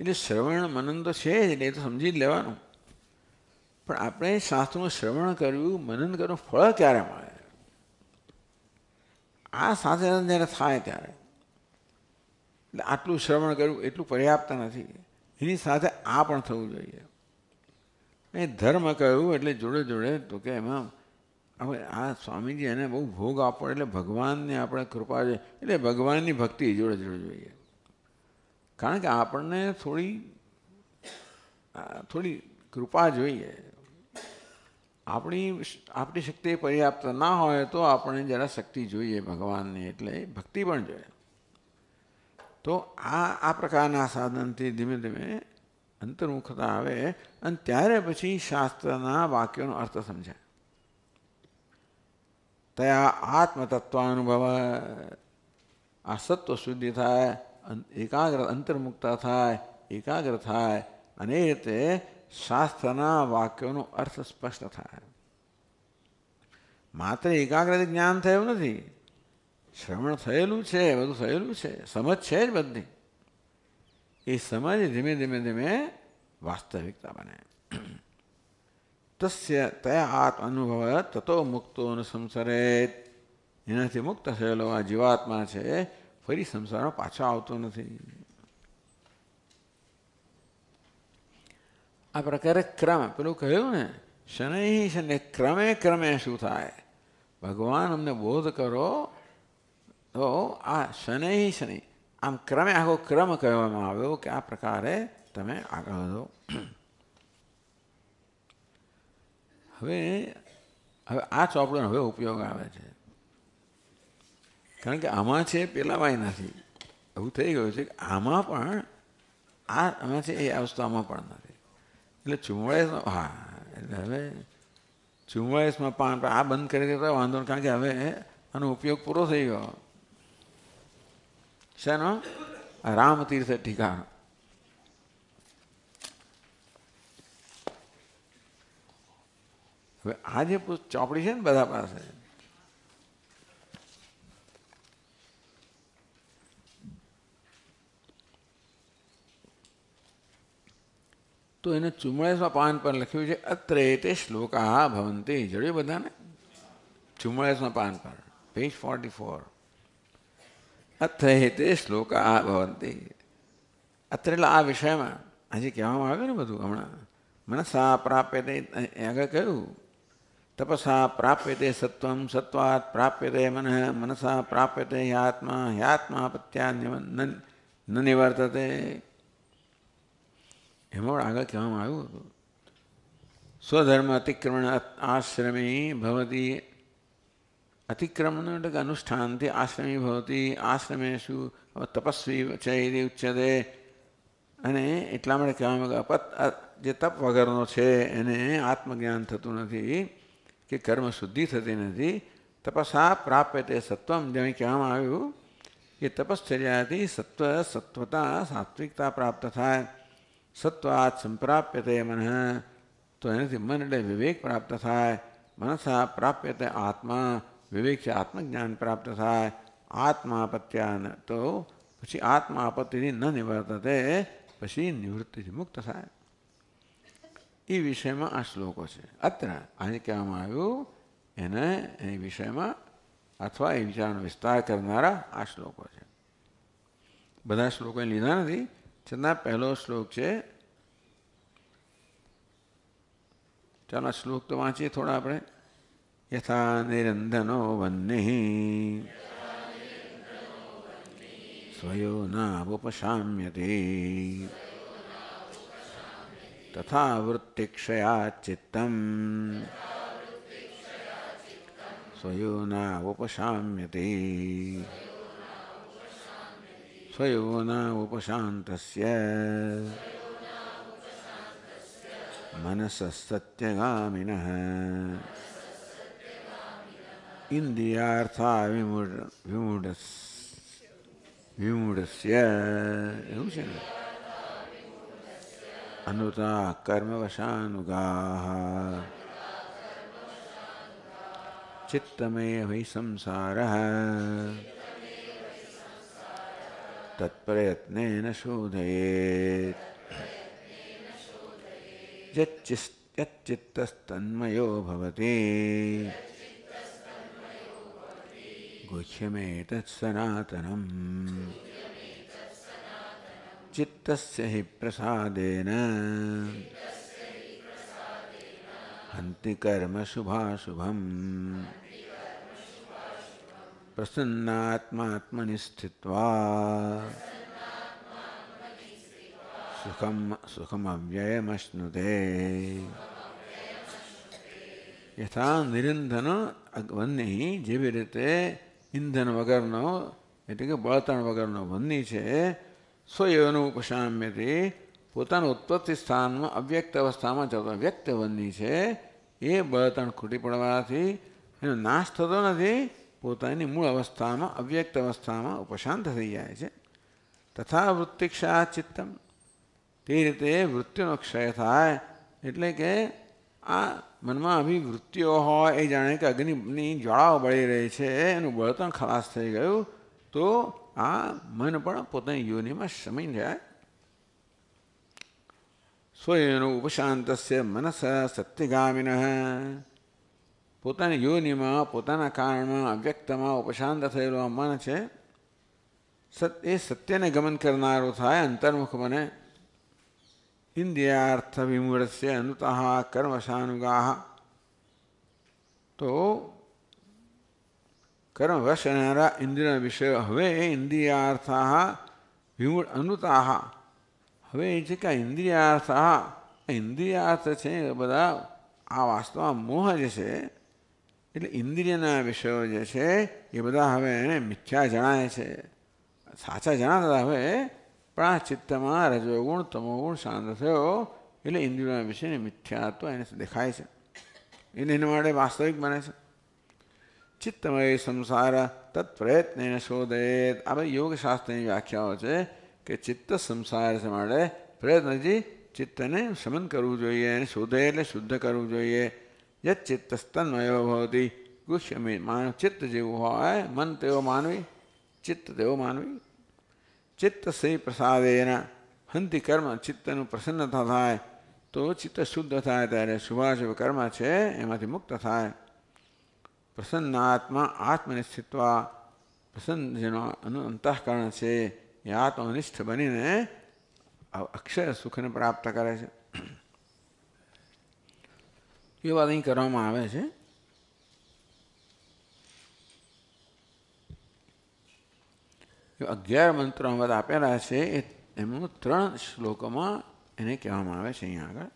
इन श्रवण मनन तो छे नहीं तो समझी लेवा नहीं પણ આપણે શાસ્ત્રનું શ્રવણ કર્યું મનન કરવું ફળ ક્યારે મળે આ સાથે જ્યારે થાય ત્યારે એટલે આટલું શ્રવણ કર્યું એટલું પર્યાપ્ત નથી એની સાથે આ પણ થવું જોઈએ એ ધર્મ કહ્યું એટલે જોડે જોડે તો કે એમાં હવે આ સ્વામીજી એને બહુ ભોગ આપવો એટલે ભગવાનને આપણે કૃપા જોઈએ એટલે ભગવાનની ભક્તિ જોડે જોડે જોઈએ કારણ કે આપણને થોડી થોડી કૃપા જોઈએ આપણી આપણી શક્તિ પર્યાપ્ત ના હોય તો આપણે જરા શક્તિ જોઈએ ભગવાનની એટલે ભક્તિ પણ જોઈએ તો આ આ પ્રકારના સાધનથી ધીમે ધીમે અંતર્મુખતા આવે અને ત્યારે પછી શાસ્ત્રના વાક્યોનો અર્થ સમજાય તયા આત્મતત્વાનુભવ આ સત્વ શુદ્ધિ થાય એકાગ્ર અંતર્મુક્તા થાય એકાગ્ર થાય અને તે શાસ્ત્રના વાક્યોનો અર્થ સ્પષ્ટ થાય માત્ર એકાગ્રથી જ્ઞાન થયું નથી શ્રવણ થયેલું છે બધું થયેલું છે સમજ છે જ બધી એ સમજ ધીમે ધીમે ધીમે વાસ્તવિકતા બને તસ્ય તયા આત્મ અનુભવ તતો મુક્તો સંસરેત એનાથી મુક્ત થયેલો આ જીવાત્મા છે ફરી સંસારમાં પાછો આવતો નથી આ પ્રકારે ક્રમ પેલું કહ્યું ને શનૈ શને ક્રમે ક્રમે શું થાય ભગવાન અમને બોધ કરો તો આ શનૈ શનૈ આમ ક્રમે આખો ક્રમ કહેવામાં આવ્યો કે આ પ્રકારે તમે આગળ વધો હવે હવે આ ચોપડાનો હવે ઉપયોગ આવે છે કારણ કે આમાં છે પેલા પેલામાં નથી એવું થઈ ગયું છે કે આમાં પણ આ આમાં છે એ અવસ્થામાં પણ નથી એટલે ચુમ્માળીસમાં હા એટલે હવે ચુમ્માળીસમાં પણ આ બંધ કરી દેતા વાંધો કારણ કે હવે આનો ઉપયોગ પૂરો થઈ ગયો શેનો તીર્થ ઠીકાણો હવે આ જે ચોપડી છે ને બધા પાસે તો એને ચુમ્માળીસમાં પાન પણ લખ્યું છે અત્રે તે શ્લોકા ભવંતી જોડ્યું બધાને ચુમ્માળીસમાં પાન પર પેજ ફોર્ટી ફોર અત્રે તે શ્લોકા ભવંતી અત્રે એટલે આ વિષયમાં હજી કહેવામાં આવ્યું ને બધું હમણાં મનસા પ્રાપ્ય તે આગળ કહ્યું તપસા પ્રાપ્ય તે સત્વમ સત્વાત પ્રાપ્ય તે મન મનસા પ્રાપ્ય તે હ્યાત્મા હ્યાત્મા પત્યા નિવર્તતે એમાં આગળ કહેવામાં આવ્યું હતું સ્વધર્મ અતિક્રમણ આશ્રમે ભવતી અતિક્રમણ એટલે અનુષ્ઠાનથી આશ્રમી ભવતી આશ્રમેશુ તપસ્વી છે એ અને એટલા માટે કહેવામાં અપત જે તપ વગરનો છે એને આત્મજ્ઞાન થતું નથી કે કર્મ શુદ્ધિ થતી નથી તપસા પ્રાપ્ય તે સત્વમ જેમ કહેવામાં આવ્યું કે તપશ્ચર્યાથી સત્વ સત્વતા સાત્વિકતા પ્રાપ્ત થાય सत्वात् संप्राप्यते मन तो यानी से मन ने विवेक प्राप्त था मनसा प्राप्यते आत्मा विवेक से आत्मज्ञान प्राप्त था आत्मापत्यान तो પછી આત્મા આપત્તિથી ન નિવર્તતે પછી નિવૃત્તિથી મુક્ત થાય એ વિષયમાં આ શ્લોકો છે અત્ર અહીં કહેવામાં આવ્યું એને એ વિષયમાં અથવા એ વિચારનો વિસ્તાર કરનારા આ શ્લોકો છે બધા શ્લોકોએ લીધા નથી ચના પહેલો શ્લોક છે ચાલો શ્લોક તો વાંચીએ થોડા આપણે યથા નિરંધનો વન્ની સ્વયો નાવોપશામ્યતે તથા વૃત્તિક્ષયા ચિત્તમ સ્વયો નાવોપશામ્યતે स्वयोन उपशान्तस्य मनसस्तत्यगामिनः ઇન્દ્રિયાર્થા વિમૂઢ વિમૂઢસ વિમૂઢસ્ય એવું છે ને અનુતા કર્મવશાનુગા ચિત્તમે હૈ સંસાર તત્પ્રયત્નેન શોધયેત યચ્ચિત્તસ્તન્મયો ભવતિ ગુહ્યમેતત્ સનાતનમ ચિત્તસ્ય હિ પ્રસાદેન હંતિ કર્મ શુભાશુભમ શુભમ પ્રસન્નાત્માત્મનિ સ્થિત્વા સુખમ સુખમવ્યયમશ્નુતે યથા નિરંધન વન્ની જેવી રીતે ઇંધન વગરનો એટલે કે બળતણ વગરનો વન્ની છે સ્વયનું ઉપશામ્યથી પોતાનું ઉત્પત્તિ સ્થાનમાં અવ્યક્ત અવસ્થામાં જતો વ્યક્ત વન્ની છે એ બળતણ ખૂટી પડવાથી એનો નાશ થતો નથી પોતાની મૂળ અવસ્થામાં અવ્યક્ત અવસ્થામાં ઉપશાંત થઈ જાય છે તથા વૃત્તિક્ષા ચિત્તમ તે રીતે વૃત્તિનો ક્ષય થાય એટલે કે આ મનમાં અભિવૃત્તિઓ હોય એ જાણે કે અગ્નિની જ્વાળાઓ બળી રહી છે એનું બળતણ ખલાસ થઈ ગયું તો આ મન પણ પોતાની યોનિમાં શમી જાય સ્વયં ઉપશાંતસ્ય મનસ સત્યગામિન પોતાની યોનિમાં પોતાના કારણમાં અવ્યક્તમાં ઉપશાંત થયેલો મન છે સત એ સત્યને ગમન કરનારો થાય અંતર્મુખ બને ઇન્દ્રિયાર્થ વિમૂળસ્ય અનુતા કર્મશાનુગાહ તો કર્મવશ રહેનારા ઇન્દ્રિયના વિષયો હવે એ ઇન્દ્રિયાર્થા વિમૂળ અનુતા હવે એ જે કાંઈ ઇન્દ્રિયાર્થા ઇન્દ્રિયાર્થ છે બધા આ વાસ્તવમાં મોહ જે છે એટલે ઇન્દ્રિયના વિષયો જે છે એ બધા હવે એને મિથ્યા જણાય છે સાચા જણાતા હવે પણ આ ચિત્તમાં રજોગુણ તમોગુણ શાંત થયો એટલે ઇન્દ્રિયોના વિષયને મિથ્યાત્વ એને દેખાય છે એને એના માટે વાસ્તવિક બને છે ચિત્તમય સંસાર તત્પ્રયત્ને શોધે આ બધી યોગશાસ્ત્રની વ્યાખ્યાઓ છે કે ચિત્ત સંસાર છે માટે પ્રયત્નથી ચિત્તને શમન કરવું જોઈએ એને શોધે એટલે શુદ્ધ કરવું જોઈએ યચ્ચિત્તસ્તન્મયો ભવતી ગુષ્યમી માન ચિત્ત જેવું હોય મન તેવો માનવી ચિત્ત તેવો માનવી ચિત્ત શ્રી પ્રસાદેના હંતિ કર્મ ચિત્તનું પ્રસન્નતા થાય તો ચિત્ત શુદ્ધ થાય ત્યારે શુભાશુભ કર્મ છે એમાંથી મુક્ત થાય પ્રસન્ન આત્મા આત્મનિષ્ઠિત્વા પ્રસન્ન જેનો અંતઃકરણ છે એ આત્મનિષ્ઠ બનીને અક્ષર સુખને પ્રાપ્ત કરે છે એ વાત અહીં કરવામાં આવે છે અગિયાર મંત્રો અમદ આપેલા છે એ એમનું ત્રણ શ્લોકોમાં એને કહેવામાં આવે છે અહીંયા આગળ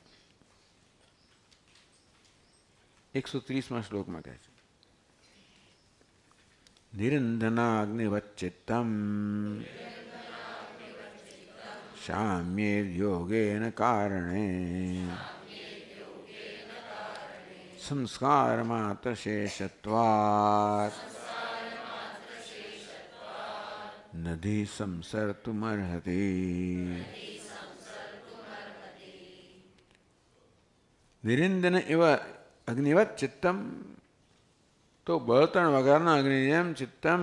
એકસો ત્રીસમાં શ્લોકમાં કહે છે નિરંજનાગ્નિવચ્ચિત્તમ શામ્યે યોગેન કારણે संस्कार मात्र शेषत्वात् नदी संसर संसर्तुमर्हति निरिंदन इव अग्निवत चित्तम तो बर्तन वगैरह अग्निजम चित्तम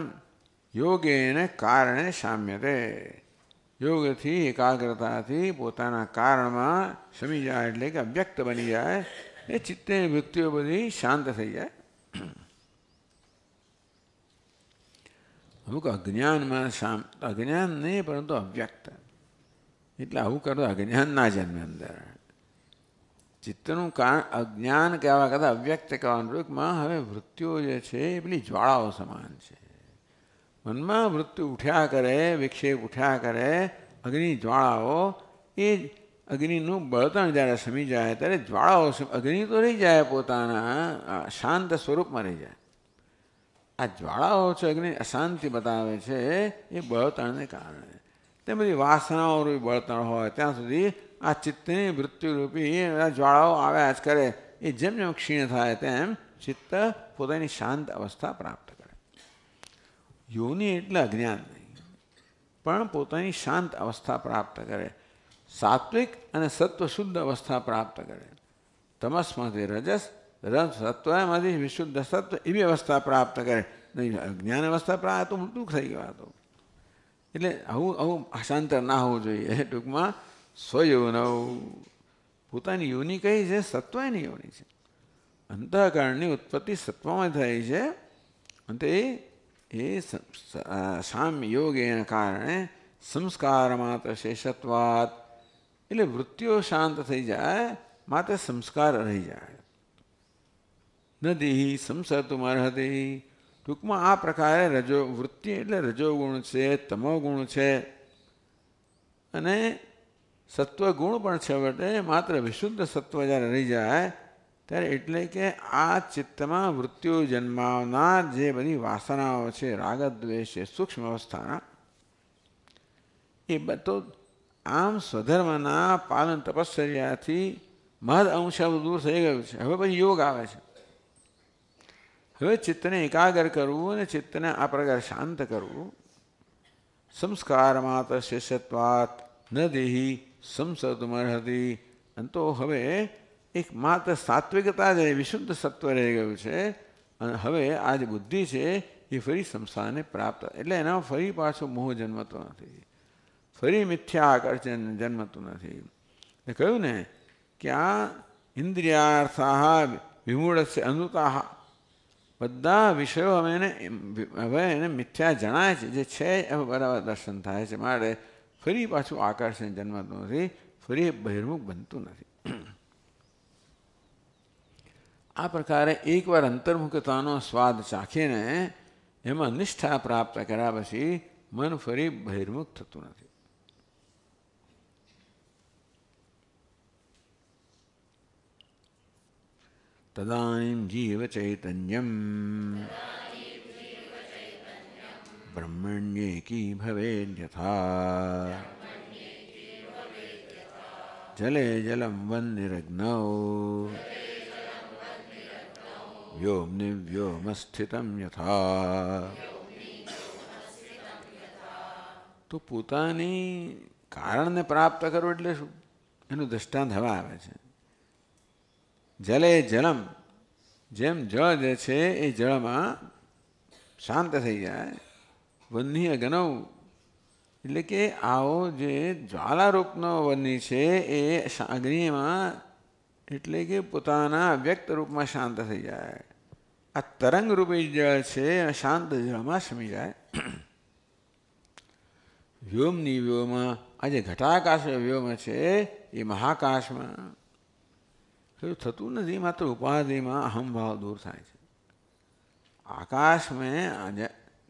योगेन कारणे शाम्यते योग યોગથી એકાગ્રતાથી પોતાના કારણમાં શમી જાય એટલે કે અવ્યક્ત बनी जाए એ ચિત્તની વૃત્તિઓ બધી શાંત થઈ જાય અમુક અજ્ઞાનમાં શામ અજ્ઞાન નહીં પરંતુ અવ્યક્ત એટલે આવું કરતો અજ્ઞાન ના જન્મે અંદર ચિત્તનું કારણ અજ્ઞાન કહેવા કરતાં અવ્યક્ત કહેવાનું રૂપમાં હવે વૃત્તિઓ જે છે એ પેલી જ્વાળાઓ સમાન છે મનમાં વૃત્તિ ઉઠ્યા કરે વિક્ષેપ ઉઠ્યા કરે અગ્નિ જ્વાળાઓ એ અગ્નિનું બળતણ જ્યારે સમી જાય ત્યારે જ્વાળાઓ અગ્નિ તો રહી જાય પોતાના શાંત સ્વરૂપમાં રહી જાય આ જ્વાળાઓ છે અગ્નિ અશાંતિ બતાવે છે એ બળતણને કારણે તે બધી વાસનાઓરૂપી બળતણ હોય ત્યાં સુધી આ ચિત્તની મૃત્યુરૂપી બધા જ્વાળાઓ આવ્યા જ કરે એ જેમ જેમ ક્ષીણ થાય તેમ ચિત્ત પોતાની શાંત અવસ્થા પ્રાપ્ત કરે યોની એટલે અજ્ઞાન નહીં પણ પોતાની શાંત અવસ્થા પ્રાપ્ત કરે સાત્વિક અને સત્વ શુદ્ધ અવસ્થા પ્રાપ્ત કરે તમસમાંથી રજસ રસ સત્વમાંથી વિશુદ્ધ સત્વ એવી અવસ્થા પ્રાપ્ત કરે નહીં જ્ઞાન અવસ્થા પ્રાપ્ત તો દુઃખ થઈ ગયો હતો એટલે આવું આવું ભાષાંતર ના હોવું જોઈએ એ ટૂંકમાં સ્વયોનવ પોતાની યોની કઈ છે સત્વની યોની છે અંતઃકરણની ઉત્પત્તિ સત્વમાં થઈ છે અને તે એ સામ્ય યોગ એના કારણે સંસ્કાર માત્ર શેષત્વાત એટલે વૃત્તિઓ શાંત થઈ જાય માત્ર સંસ્કાર રહી જાય નદી સંસાર તુમાર હતી ટૂંકમાં આ પ્રકારે રજો વૃત્તિ એટલે રજોગુણ છે તમોગુણ છે અને સત્વગુણ પણ છે વટે માત્ર વિશુદ્ધ સત્વ જ્યારે રહી જાય ત્યારે એટલે કે આ ચિત્તમાં વૃત્તિઓ જન્માવનાર જે બધી વાસનાઓ છે રાગદ્વેષ છે સૂક્ષ્મ અવસ્થાના એ બધો આમ સ્વધર્મના પાલન તપશ્ચર્યાથી મહદ અંશ દૂર થઈ ગયું છે હવે પછી યોગ આવે છે હવે ચિત્તને એકાગ્ર કરવું અને ચિત્તને આ પ્રકાર શાંત કરવું સંસ્કાર માત્ર શિષ્યત્વાત ન દેહી સંસદમર્હતી અને તો હવે એક માત્ર સાત્વિકતા જ વિશુદ્ધ સત્વ રહી ગયું છે અને હવે આ જે બુદ્ધિ છે એ ફરી સંસ્થાને પ્રાપ્ત એટલે એના ફરી પાછો મોહ જન્મતો નથી ફરી મિથ્યા આકર્ષણ જન્મતું નથી એટલે કહ્યું ને કે આ ઇન્દ્રિયાર્થાહ વિમૂળસ્ય અનુતાહ બધા વિષયો હવે એને હવે એને મિથ્યા જણાય છે જે છે એમાં બરાબર દર્શન થાય છે મારે ફરી પાછું આકર્ષણ જન્મતું નથી ફરી બહિર્મુખ બનતું નથી આ પ્રકારે એકવાર અંતર્મુખતાનો સ્વાદ ચાખીને એમાં નિષ્ઠા પ્રાપ્ત કર્યા પછી મન ફરી બહિર્મુખ થતું નથી तदानीं जीवचैतन्यम् ब्रह्मण्येकी भवेद्यथा जले जलं वन्निरग्नौ व्योम्नि व्योमस्थितं यथा તો પોતાની કારણને પ્રાપ્ત કરવું એટલે શું એનું દ્રષ્ટાંત હવે આવે છે જલે જલમ જેમ જળ જે છે એ જળમાં શાંત થઈ જાય વન્ય અગનવ એટલે કે આવો જે જ્વાલારૂપનો વન્ય છે એ અગ્નિમાં એટલે કે પોતાના વ્યક્ત રૂપમાં શાંત થઈ જાય આ તરંગરૂપી જળ છે શાંત જળમાં સમી જાય વ્યોમની વ્યોમ આ જે ઘટાકાશ વ્યોમ છે એ મહાકાશમાં એવું થતું નથી માત્ર ઉપાધિમાં અહમભાવ દૂર થાય છે આકાશ મેં આકાશમાં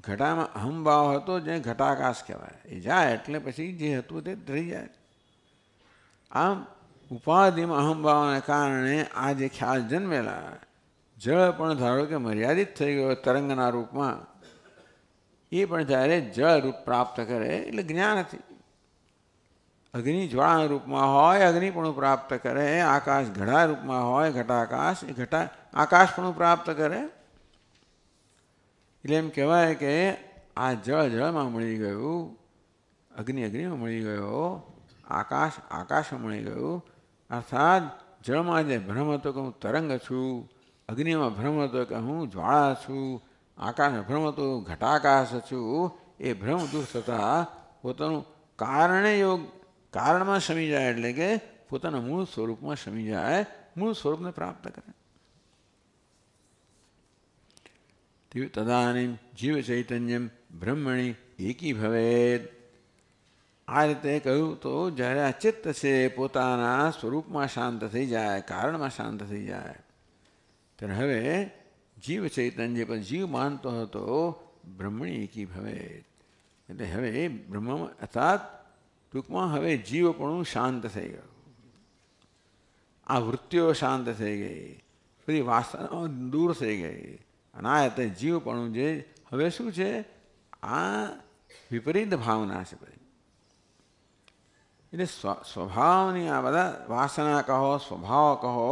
ઘટામાં અહમભાવ હતો જે ઘટાકાશ કહેવાય એ જાય એટલે પછી જે હતું તે રહી જાય આમ ઉપાધિમાં અહમભાવને કારણે આ જે ખ્યાલ જન્મેલા જળ પણ ધારો કે મર્યાદિત થઈ ગયો તરંગના રૂપમાં એ પણ જ્યારે જળ રૂપ પ્રાપ્ત કરે એટલે જ્ઞાન હતી અગ્નિ જ્વાળા રૂપમાં હોય અગ્નિ પણ પ્રાપ્ત કરે આકાશ ઘડા રૂપમાં હોય ઘટાકાશ એ ઘટા આકાશ પણ પ્રાપ્ત કરે એટલે એમ કહેવાય કે આ જળ જળમાં મળી ગયું અગ્નિ અગ્નિમાં મળી ગયો આકાશ આકાશમાં મળી ગયું અર્થાત જળમાં જે ભ્રમ હતો કે હું તરંગ છું અગ્નિમાં ભ્રમ હતો કે હું જ્વાળા છું આકાશ ભ્રમ હતો ઘટાકાશ છું એ ભ્રમ દૂર થતાં પોતાનું કારણે યોગ કારણમાં શમી જાય એટલે કે પોતાના મૂળ સ્વરૂપમાં શમી જાય મૂળ સ્વરૂપને પ્રાપ્ત કરે તદાની જીવ ચૈતન્યમ બ્રહ્મણી એકી ભવેદ આ રીતે કહ્યું તો જ્યારે આ ચિત્ત છે પોતાના સ્વરૂપમાં શાંત થઈ જાય કારણમાં શાંત થઈ જાય ત્યારે હવે જીવ ચૈતન્ય પણ જીવ માનતો હતો બ્રહ્મણી એકી ભવે એટલે હવે બ્રહ્મ અર્થાત ટૂંકમાં હવે જીવપણું શાંત થઈ ગયું આ વૃત્તિઓ શાંત થઈ ગઈ બધી વાસનાઓ દૂર થઈ ગઈ અને આ તે જીવપણું જે હવે શું છે આ વિપરીત ભાવના છે બધી એટલે સ્વભાવની આ બધા વાસના કહો સ્વભાવ કહો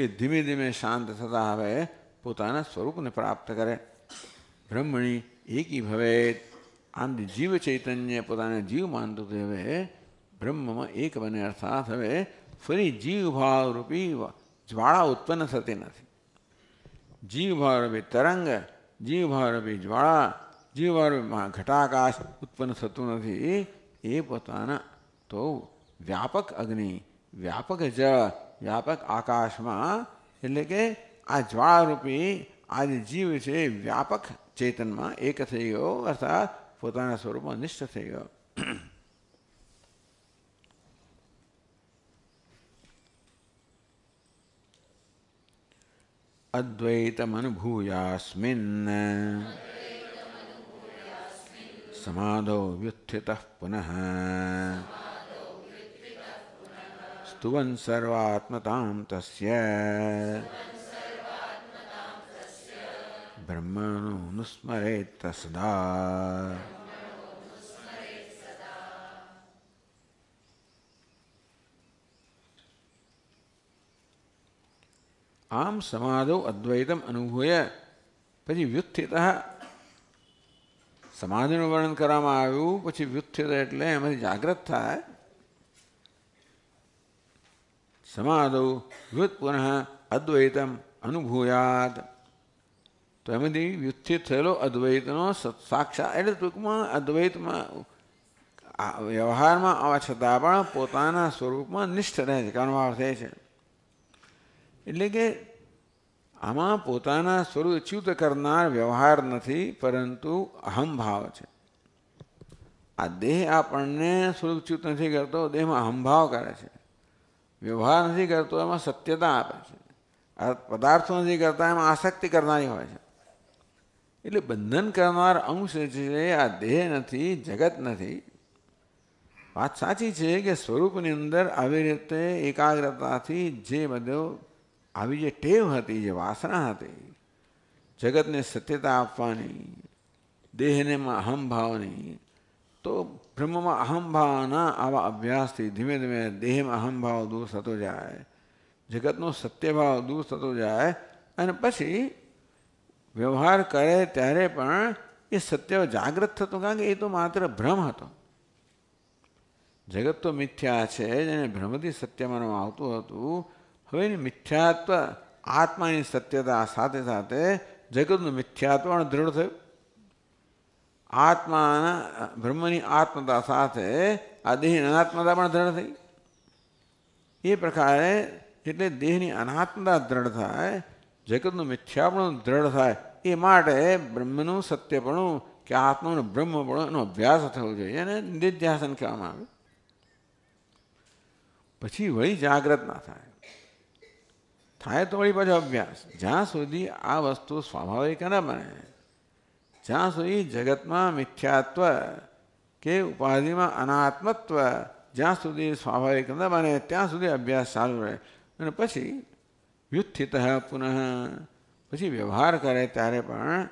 એ ધીમે ધીમે શાંત થતાં હવે પોતાના સ્વરૂપને પ્રાપ્ત કરે બ્રહ્મણી એકી ભવેત आदि जीव चैतन्य પોતાને જીવ માનતો તે હવે બ્રહ્મમાં એક બને અર્થાત હવે ફરી જીવભાવ રૂપી જ્વાળા ઉત્પન્ન થતી નથી જીવભાવ રૂપી તરંગ જીવભાવ રૂપી જ્વાળા જીવભાવ રૂપી ઘટાકાશ ઉત્પન્ન થતું નથી એ પોતાના તો વ્યાપક અગ્નિ વ્યાપક જળ વ્યાપક આકાશમાં એટલે કે આ જ્વાળારૂપી આજે જીવ છે વ્યાપક ચેતનમાં એક થઈ ગયો અર્થાત પોતાના સ્વરૂપમાં નિષ્ઠ થઈ ગયો अद्वैतमनुभूयास्मिन् समाधौ व्युत्थितः पुनः स्तुवन् सर्वात्मतां तस्य ब्रह्मणोऽनुस्मरेत् सदा आम समाधौ अद्वैतम अनुभूय પછી વ્યુત્થિત સમાધિનું વર્ણન કરવામાં આવ્યું પછી વ્યુત્થિત એટલે એમાંથી જાગ્રત થાય સમાધૌ વ્યુત પુનઃ અદ્વૈતમ અનુભૂયાત તો એમાંથી વ્યુત્થિત થયેલો અદ્વૈતનો સાક્ષાત એટલે ટૂંકમાં અદ્વૈતમાં વ્યવહારમાં આવવા છતાં પણ પોતાના સ્વરૂપમાં નિષ્ઠ રહે છે કણવાળ થાય છે એટલે કે આમાં પોતાના સ્વરૂપ ચ્યુત કરનાર વ્યવહાર નથી પરંતુ અહમભાવ છે આ દેહ આપણને સ્વરૂપચ્યુત નથી કરતો દેહમાં અહમભાવ કરે છે વ્યવહાર નથી કરતો એમાં સત્યતા આપે છે પદાર્થો નથી કરતા એમાં આસક્તિ કરનારી હોય છે એટલે બંધન કરનાર અંશ છે આ દેહ નથી જગત નથી વાત સાચી છે કે સ્વરૂપની અંદર આવી રીતે એકાગ્રતાથી જે બધો આવી જે ટેવ હતી જે વાસણા હતી જગતને સત્યતા આપવાની દેહને અહમભાવની તો બ્રહ્મમાં અહમભાવના આવા અભ્યાસથી ધીમે ધીમે દેહમાં અહમભાવ દૂર થતો જાય જગતનો સત્યભાવ દૂર થતો જાય અને પછી વ્યવહાર કરે ત્યારે પણ એ સત્ય જાગૃત થતું કારણ કે એ તો માત્ર ભ્રમ હતો જગત તો મિથ્યા છે જેને ભ્રમથી સત્ય માનવામાં આવતું હતું હવે એની મિથ્યાત્વ આત્માની સત્યતા સાથે સાથે જગતનું મિથ્યાત્વ પણ દૃઢ થયું આત્માના બ્રહ્મની આત્મતા સાથે આ દેહની અનાત્મતા પણ દૃઢ થઈ એ પ્રકારે એટલે દેહની અનાત્મતા દૃઢ થાય જગતનું મિથ્યાપણું દ્રઢ થાય એ માટે બ્રહ્મનું સત્યપણું કે આત્માનું બ્રહ્મપણું એનો અભ્યાસ થવો જોઈએ એને નિધ્યાસન કહેવામાં આવે પછી વળી જાગ્રત ના થાય થાય તો વળી પાછો અભ્યાસ જ્યાં સુધી આ વસ્તુ સ્વાભાવિક ન બને જ્યાં સુધી જગતમાં મિથ્યાત્વ કે ઉપાધિમાં અનાત્મત્વ જ્યાં સુધી સ્વાભાવિક ન બને ત્યાં સુધી અભ્યાસ ચાલુ રહે અને પછી વ્યુત્થિત પુનઃ પછી વ્યવહાર કરે ત્યારે પણ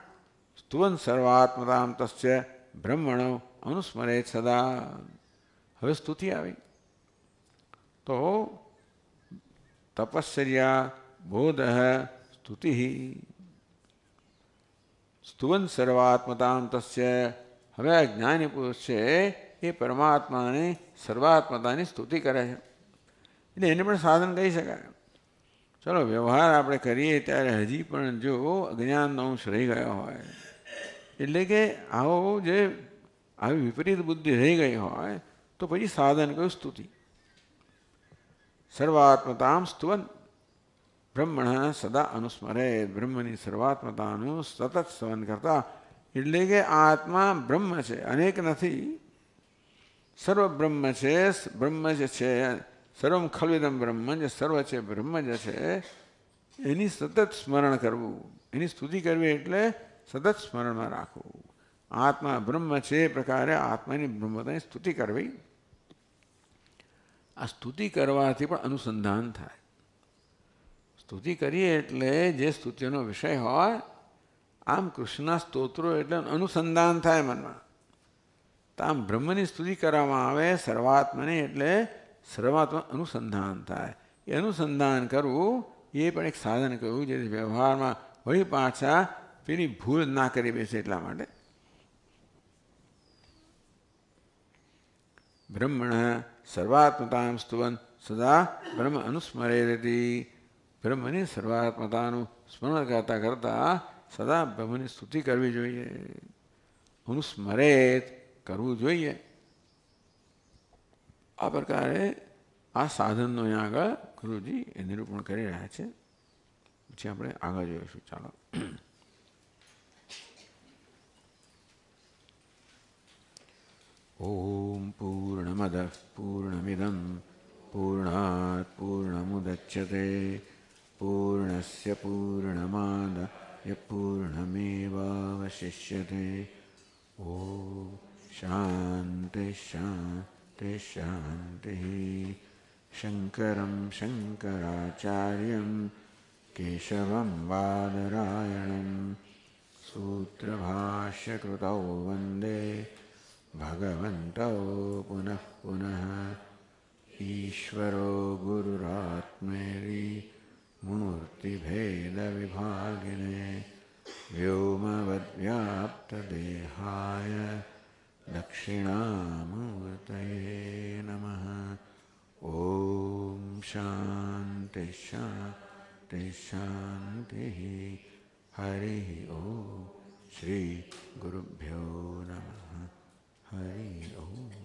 સ્તુવન સર્વાત્મતામ તસ્ય બ્રહ્મણો અનુસ્મરે સદા હવે સ્તુતિ આવી તો તપશ્ચર્યા બોધ સ્તુતિ સ્તુવન સર્વાત્મતામ તસ્ય હવે આ જ્ઞાની પુરુષ છે એ પરમાત્માની સર્વાત્મતાની સ્તુતિ કરે છે એટલે એને પણ સાધન કહી શકાય ચલો વ્યવહાર આપણે કરીએ ત્યારે હજી પણ જો અજ્ઞાન અંશ રહી ગયો હોય એટલે કે આવો જે આવી વિપરીત બુદ્ધિ રહી ગઈ હોય તો પછી સાધન કયું સ્તુતિ સર્વાત્મતામ સ્તુવન બ્રહ્મણ સદા અનુસ્મરે બ્રહ્મની સર્વાત્મતાનું સતત સ્મરણ કરતા એટલે કે આત્મા બ્રહ્મ છે અનેક નથી સર્વ બ્રહ્મ છે બ્રહ્મ જે છે સર્વમ ખલવિદમ બ્રહ્મ જે સર્વ છે બ્રહ્મ જે છે એની સતત સ્મરણ કરવું એની સ્તુતિ કરવી એટલે સતત સ્મરણમાં રાખવું આત્મા બ્રહ્મ છે એ પ્રકારે આત્માની બ્રહ્મતાની સ્તુતિ કરવી આ સ્તુતિ કરવાથી પણ અનુસંધાન થાય સ્તુતિ કરીએ એટલે જે સ્તુતિનો વિષય હોય આમ કૃષ્ણના સ્તોત્રો એટલે અનુસંધાન થાય મનમાં તો આમ બ્રહ્મની સ્તુતિ કરવામાં આવે સર્વાત્માની એટલે શ્રવાત્મક અનુસંધાન થાય એ અનુસંધાન કરવું એ પણ એક સાધન કરવું જેથી વ્યવહારમાં વળી પાછા તેની ભૂલ ના કરી બેસે એટલા માટે બ્રહ્મણ સર્વાત્મતામ સ્તુવન સદા બ્રહ્મ અનુસ્મરેતી બ્રહ્મની સર્વાત્મતાનું સ્મરણ કરતા કરતા સદા બ્રહ્મની સ્તુતિ કરવી જોઈએ અનુસ્મરેત કરવું જોઈએ આ પ્રકારે આ સાધનનો અહીં આગળ ગુરુજી એ નિરૂપણ કરી રહ્યા છે પછી આપણે આગળ જોઈશું ચાલો ॐ पूर्णमदः पूर्णमिदं पूर्णात् पूर्णमुदच्यते पूर्णस्य पूर्णमादय पूर्णमेवावशिष्यते ॐ शान्तिः शान्ति शान्तिः शङ्करं शङ्कराचार्यं केशवं वादरायणं सूत्रभाष्यकृतौ वन्दे भगवन्तौ पुनः पुनः ईश्वरो गुरुरात्मेरि मूर्तिभेदविभागिने व्योमवद्व्याप्तदेहाय दक्षिणामूर्तये नमः ॐ शान्ति शान्तिः हरिः ॐ श्रीगुरुभ्यो नमः हरिः ॐ